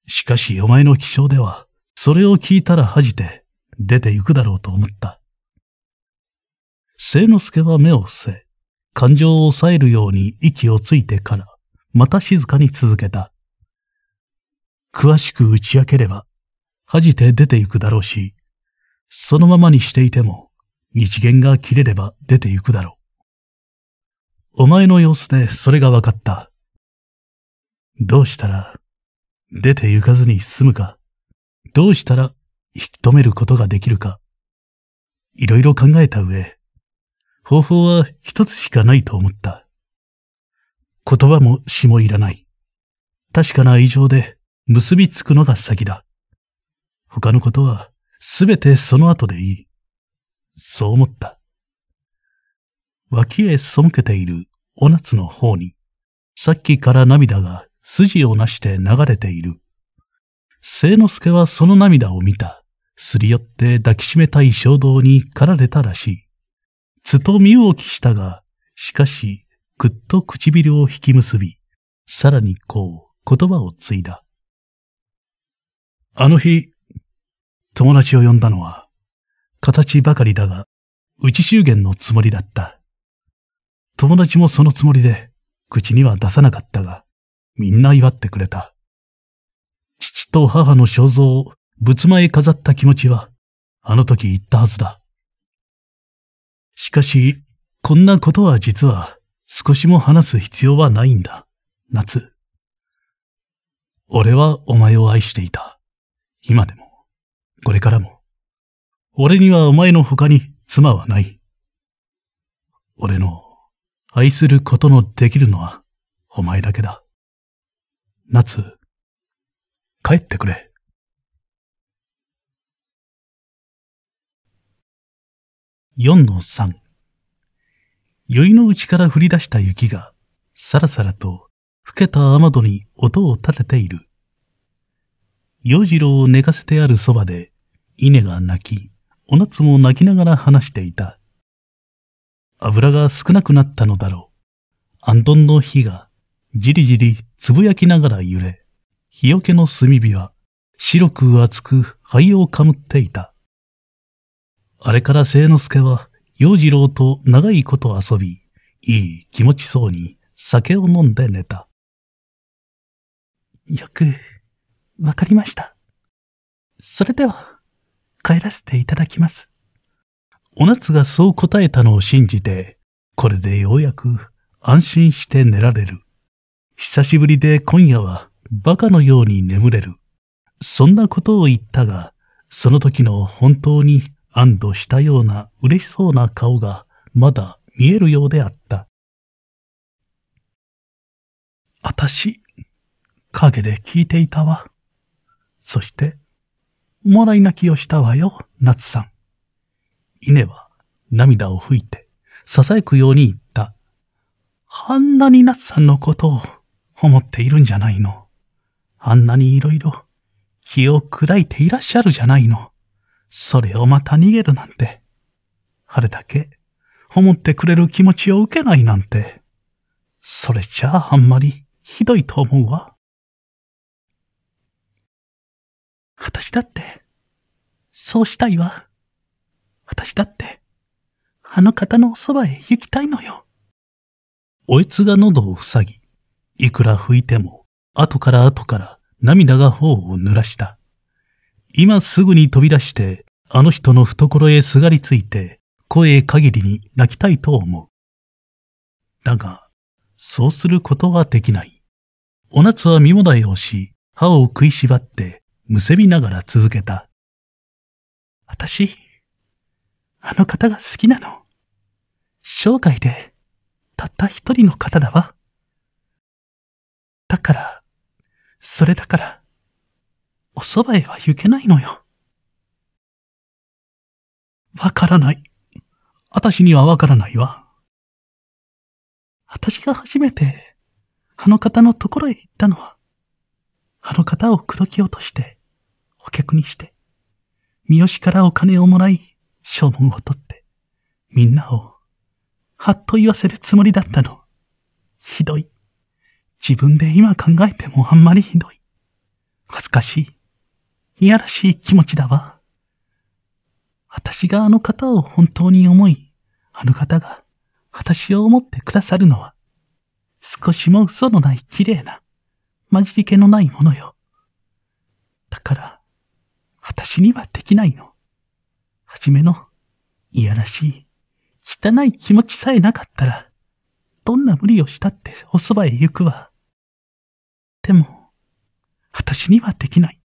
しかしお前の気象では、それを聞いたら恥じて出て行くだろうと思った。聖之助は目を伏せ、感情を抑えるように息をついてから、また静かに続けた。詳しく打ち明ければ、恥じて出て行くだろうし、そのままにしていても、日元が切れれば出て行くだろう。お前の様子でそれが分かった。どうしたら、出て行かずに済むか。どうしたら引き止めることができるか、いろいろ考えた上、方法は一つしかないと思った。言葉も詩もいらない。確かな愛情で結びつくのが先だ。他のことはすべてその後でいい。そう思った。脇へ背けているお夏の方に、さっきから涙が筋をなして流れている。清之助はその涙を見た。すり寄って抱きしめたい衝動に駆られたらしい。つと身動きしたが、しかし、ぐっと唇を引き結び、さらにこう、言葉を継いだ。あの日、友達を呼んだのは、形ばかりだが、内祝言のつもりだった。友達もそのつもりで、口には出さなかったが、みんな祝ってくれた。父と母の肖像を仏間へ飾った気持ちは、あの時言ったはずだ。しかし、こんなことは実は少しも話す必要はないんだ。夏。俺はお前を愛していた。今でも、これからも。俺にはお前の他に妻はない。俺の愛することのできるのはお前だけだ。夏。帰ってくれ。4-3宵の内から降り出した雪が、さらさらと、吹けた雨戸に音を立てている。洋次郎を寝かせてあるそばで、稲が泣き、お夏も泣きながら話していた。油が少なくなったのだろう。アンの火が、じりじりつぶやきながら揺れ、日よけの炭火は白く厚く灰をかむっていた。あれから清之助は洋次郎と長いこと遊び、いい気持ちそうに酒を飲んで寝た。よく、わかりました。それでは、帰らせていただきます。お夏がそう答えたのを信じて、これでようやく安心して寝られる。久しぶりで今夜は馬鹿のように眠れる。そんなことを言ったが、その時の本当に安堵したような嬉しそうな顔がまだ見えるようであった。あたし、陰で聞いていたわ。そして、もらい泣きをしたわよ、夏さん。稲は涙を拭いて、囁くように言った。あんなに夏さんのことを思っているんじゃないの。あんなに色々気を砕いていらっしゃるじゃないの。それをまた逃げるなんて。あれだけ思ってくれる気持ちを受けないなんて。それじゃああんまりひどいと思うわ。私だって、そうしたいわ。私だって、あの方のおそばへ行きたいのよ。おえつが喉を塞ぎ、いくら吹いても後から後から涙が頬を濡らした。今すぐに飛び出して、あの人の懐へすがりついて、声限りに泣きたいと思う。だが、そうすることはできない。お夏は身もだえをし、歯を食いしばって、むせびながら続けた。私、あの方が好きなの。生涯で、たった一人の方だわ。だから、それだから、お蕎麦へは行けないのよ。わからない。私にはわからないわ。私が初めて、あの方のところへ行ったのは、あの方を口説き落として、お客にして、三好からお金をもらい、証文を取って、みんなを、はっと言わせるつもりだったの。ひどい。自分で今考えてもあんまりひどい。恥ずかしい。いやらしい気持ちだわ。私があの方を本当に思い、あの方が私を思ってくださるのは、少しも嘘のない綺麗な、混じり気のないものよ。だから、私にはできないの。はじめの、いやらしい、汚い気持ちさえなかったら、どんな無理をしたっておそばへ行くわ。でも、私にはできない。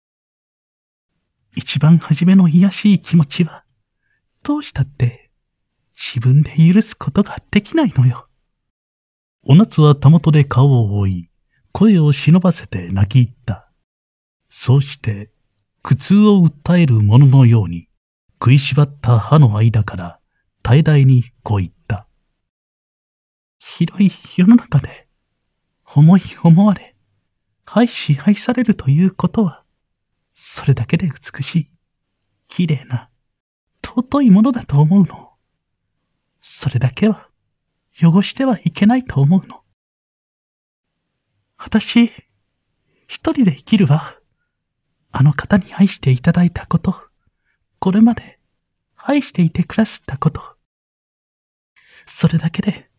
一番初めの癒しい気持ちは、どうしたって自分で許すことができないのよ。お夏はたもとで顔を覆い、声を忍ばせて泣き入った。そうして、苦痛を訴える者ののように、食いしばった歯の間から大々にこう言った。広い世の中で、思い思われ、愛し愛されるということは、それだけで美しい、綺麗な、尊いものだと思うの。それだけは、汚してはいけないと思うの。私、一人で生きるわ。あの方に愛していただいたこと、これまで愛していて暮らすったこと。それだけで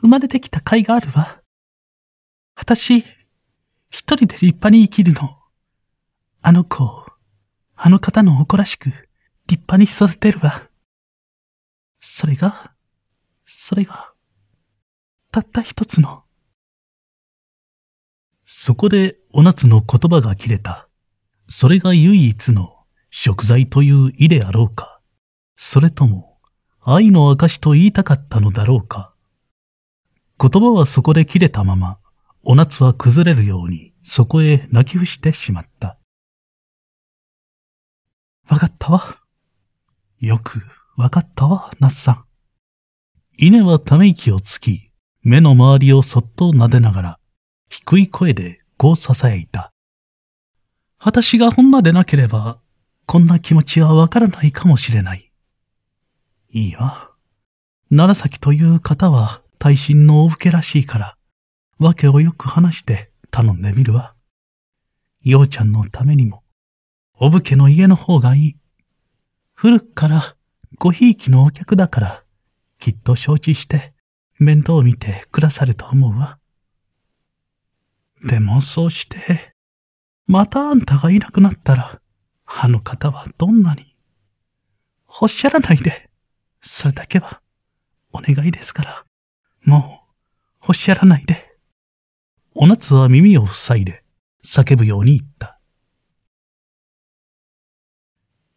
生まれてきた甲斐があるわ。私、一人で立派に生きるの。あの子を、あの方の誇らしく、立派に育てるわ。それが、それが、たった一つの。そこで、お夏の言葉が切れた。それが唯一の食材という意であろうか。それとも、愛の証と言いたかったのだろうか。言葉はそこで切れたまま、お夏は崩れるようにそこへ泣き伏してしまった。わかったわ。よくわかったわ、ナスさん。稲はため息をつき、目の周りをそっと撫でながら、低い声でこう囁いた。私が女でなければ、こんな気持ちはわからないかもしれない。いいわ。楢崎という方は、大身のお受けらしいから、わけをよく話して頼んでみるわ。ようちゃんのためにも、お武家の家の方がいい。古くからごひいきのお客だから、きっと承知して面倒を見てくださると思うわ。でもそうして、またあんたがいなくなったら、あの方はどんなに。おっしゃらないで。それだけは、お願いですから。もう、おっしゃらないで。お夏は耳を塞いで叫ぶように言った。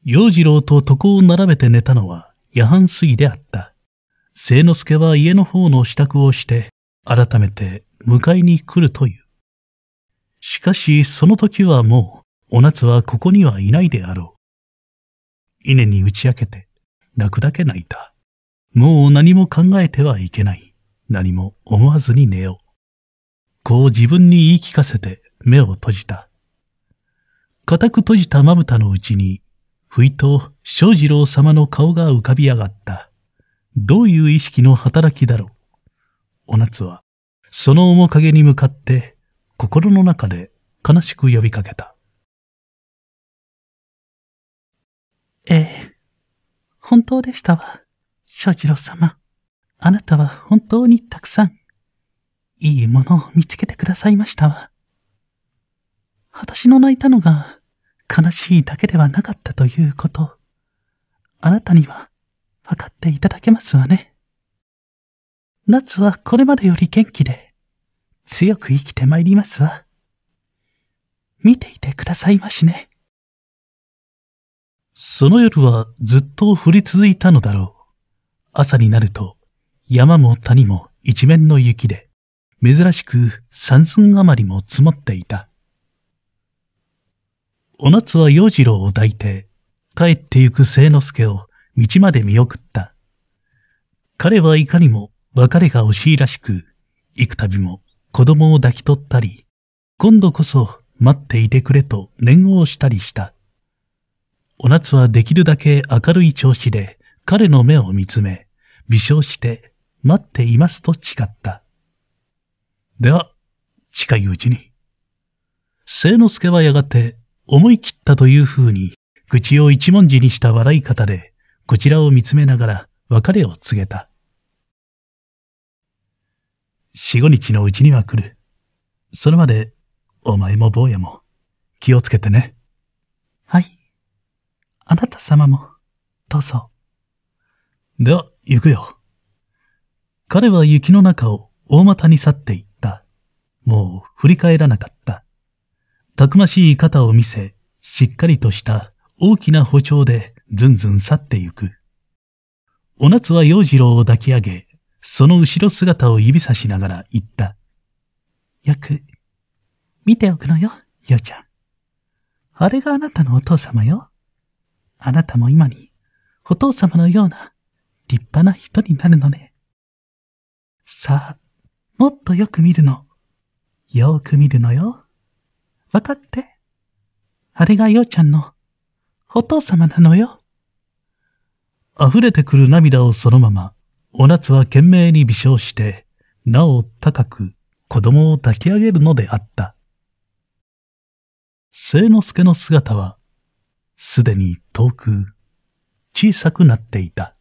洋次郎と床を並べて寝たのは夜半過ぎであった。聖之助は家の方の支度をして、改めて迎えに来るという。しかし、その時はもう、お夏はここにはいないであろう。稲に打ち明けて、泣くだけ泣いた。もう何も考えてはいけない。何も思わずに寝よう。こう自分に言い聞かせて目を閉じた。固く閉じたまぶたのうちに、不意と正次郎様の顔が浮かび上がった。どういう意識の働きだろう。お夏は、その面影に向かって、心の中で悲しく呼びかけた。ええ、本当でしたわ。正次郎様。あなたは本当にたくさん。いいものを見つけてくださいましたわ。私の泣いたのが悲しいだけではなかったということ、あなたには分かっていただけますわね。夏はこれまでより元気で、強く生きてまいりますわ。見ていてくださいましね。その夜はずっと降り続いたのだろう。朝になると、山も谷も一面の雪で、珍しく三寸余りも積もっていた。お夏は洋次郎を抱いて、帰ってゆく聖之助を道まで見送った。彼はいかにも別れが惜しいらしく、幾度も子供を抱き取ったり、今度こそ待っていてくれと念をしたりした。お夏はできるだけ明るい調子で彼の目を見つめ、微笑して待っていますと誓った。では、近いうちに。聖之助はやがて、思い切ったという風に、口を一文字にした笑い方で、こちらを見つめながら別れを告げた。四五日のうちには来る。それまで、お前も坊やも、気をつけてね。はい。あなた様も、どうぞ。では、行くよ。彼は雪の中を大股に去っていった。もう振り返らなかった。たくましい肩を見せ、しっかりとした大きな歩調でずんずん去ってゆく。お夏は洋次郎を抱き上げ、その後ろ姿を指さしながら言った。よく、見ておくのよ、よちゃん。あれがあなたのお父様よ。あなたも今に、お父様のような、立派な人になるのね。さあ、もっとよく見るの。よーく見るのよ。わかってあれがようちゃんのお父様なのよ。溢れてくる涙をそのまま、お夏は懸命に微笑して、なお高く子供を抱き上げるのであった。聖之助の姿は、すでに遠く、小さくなっていた。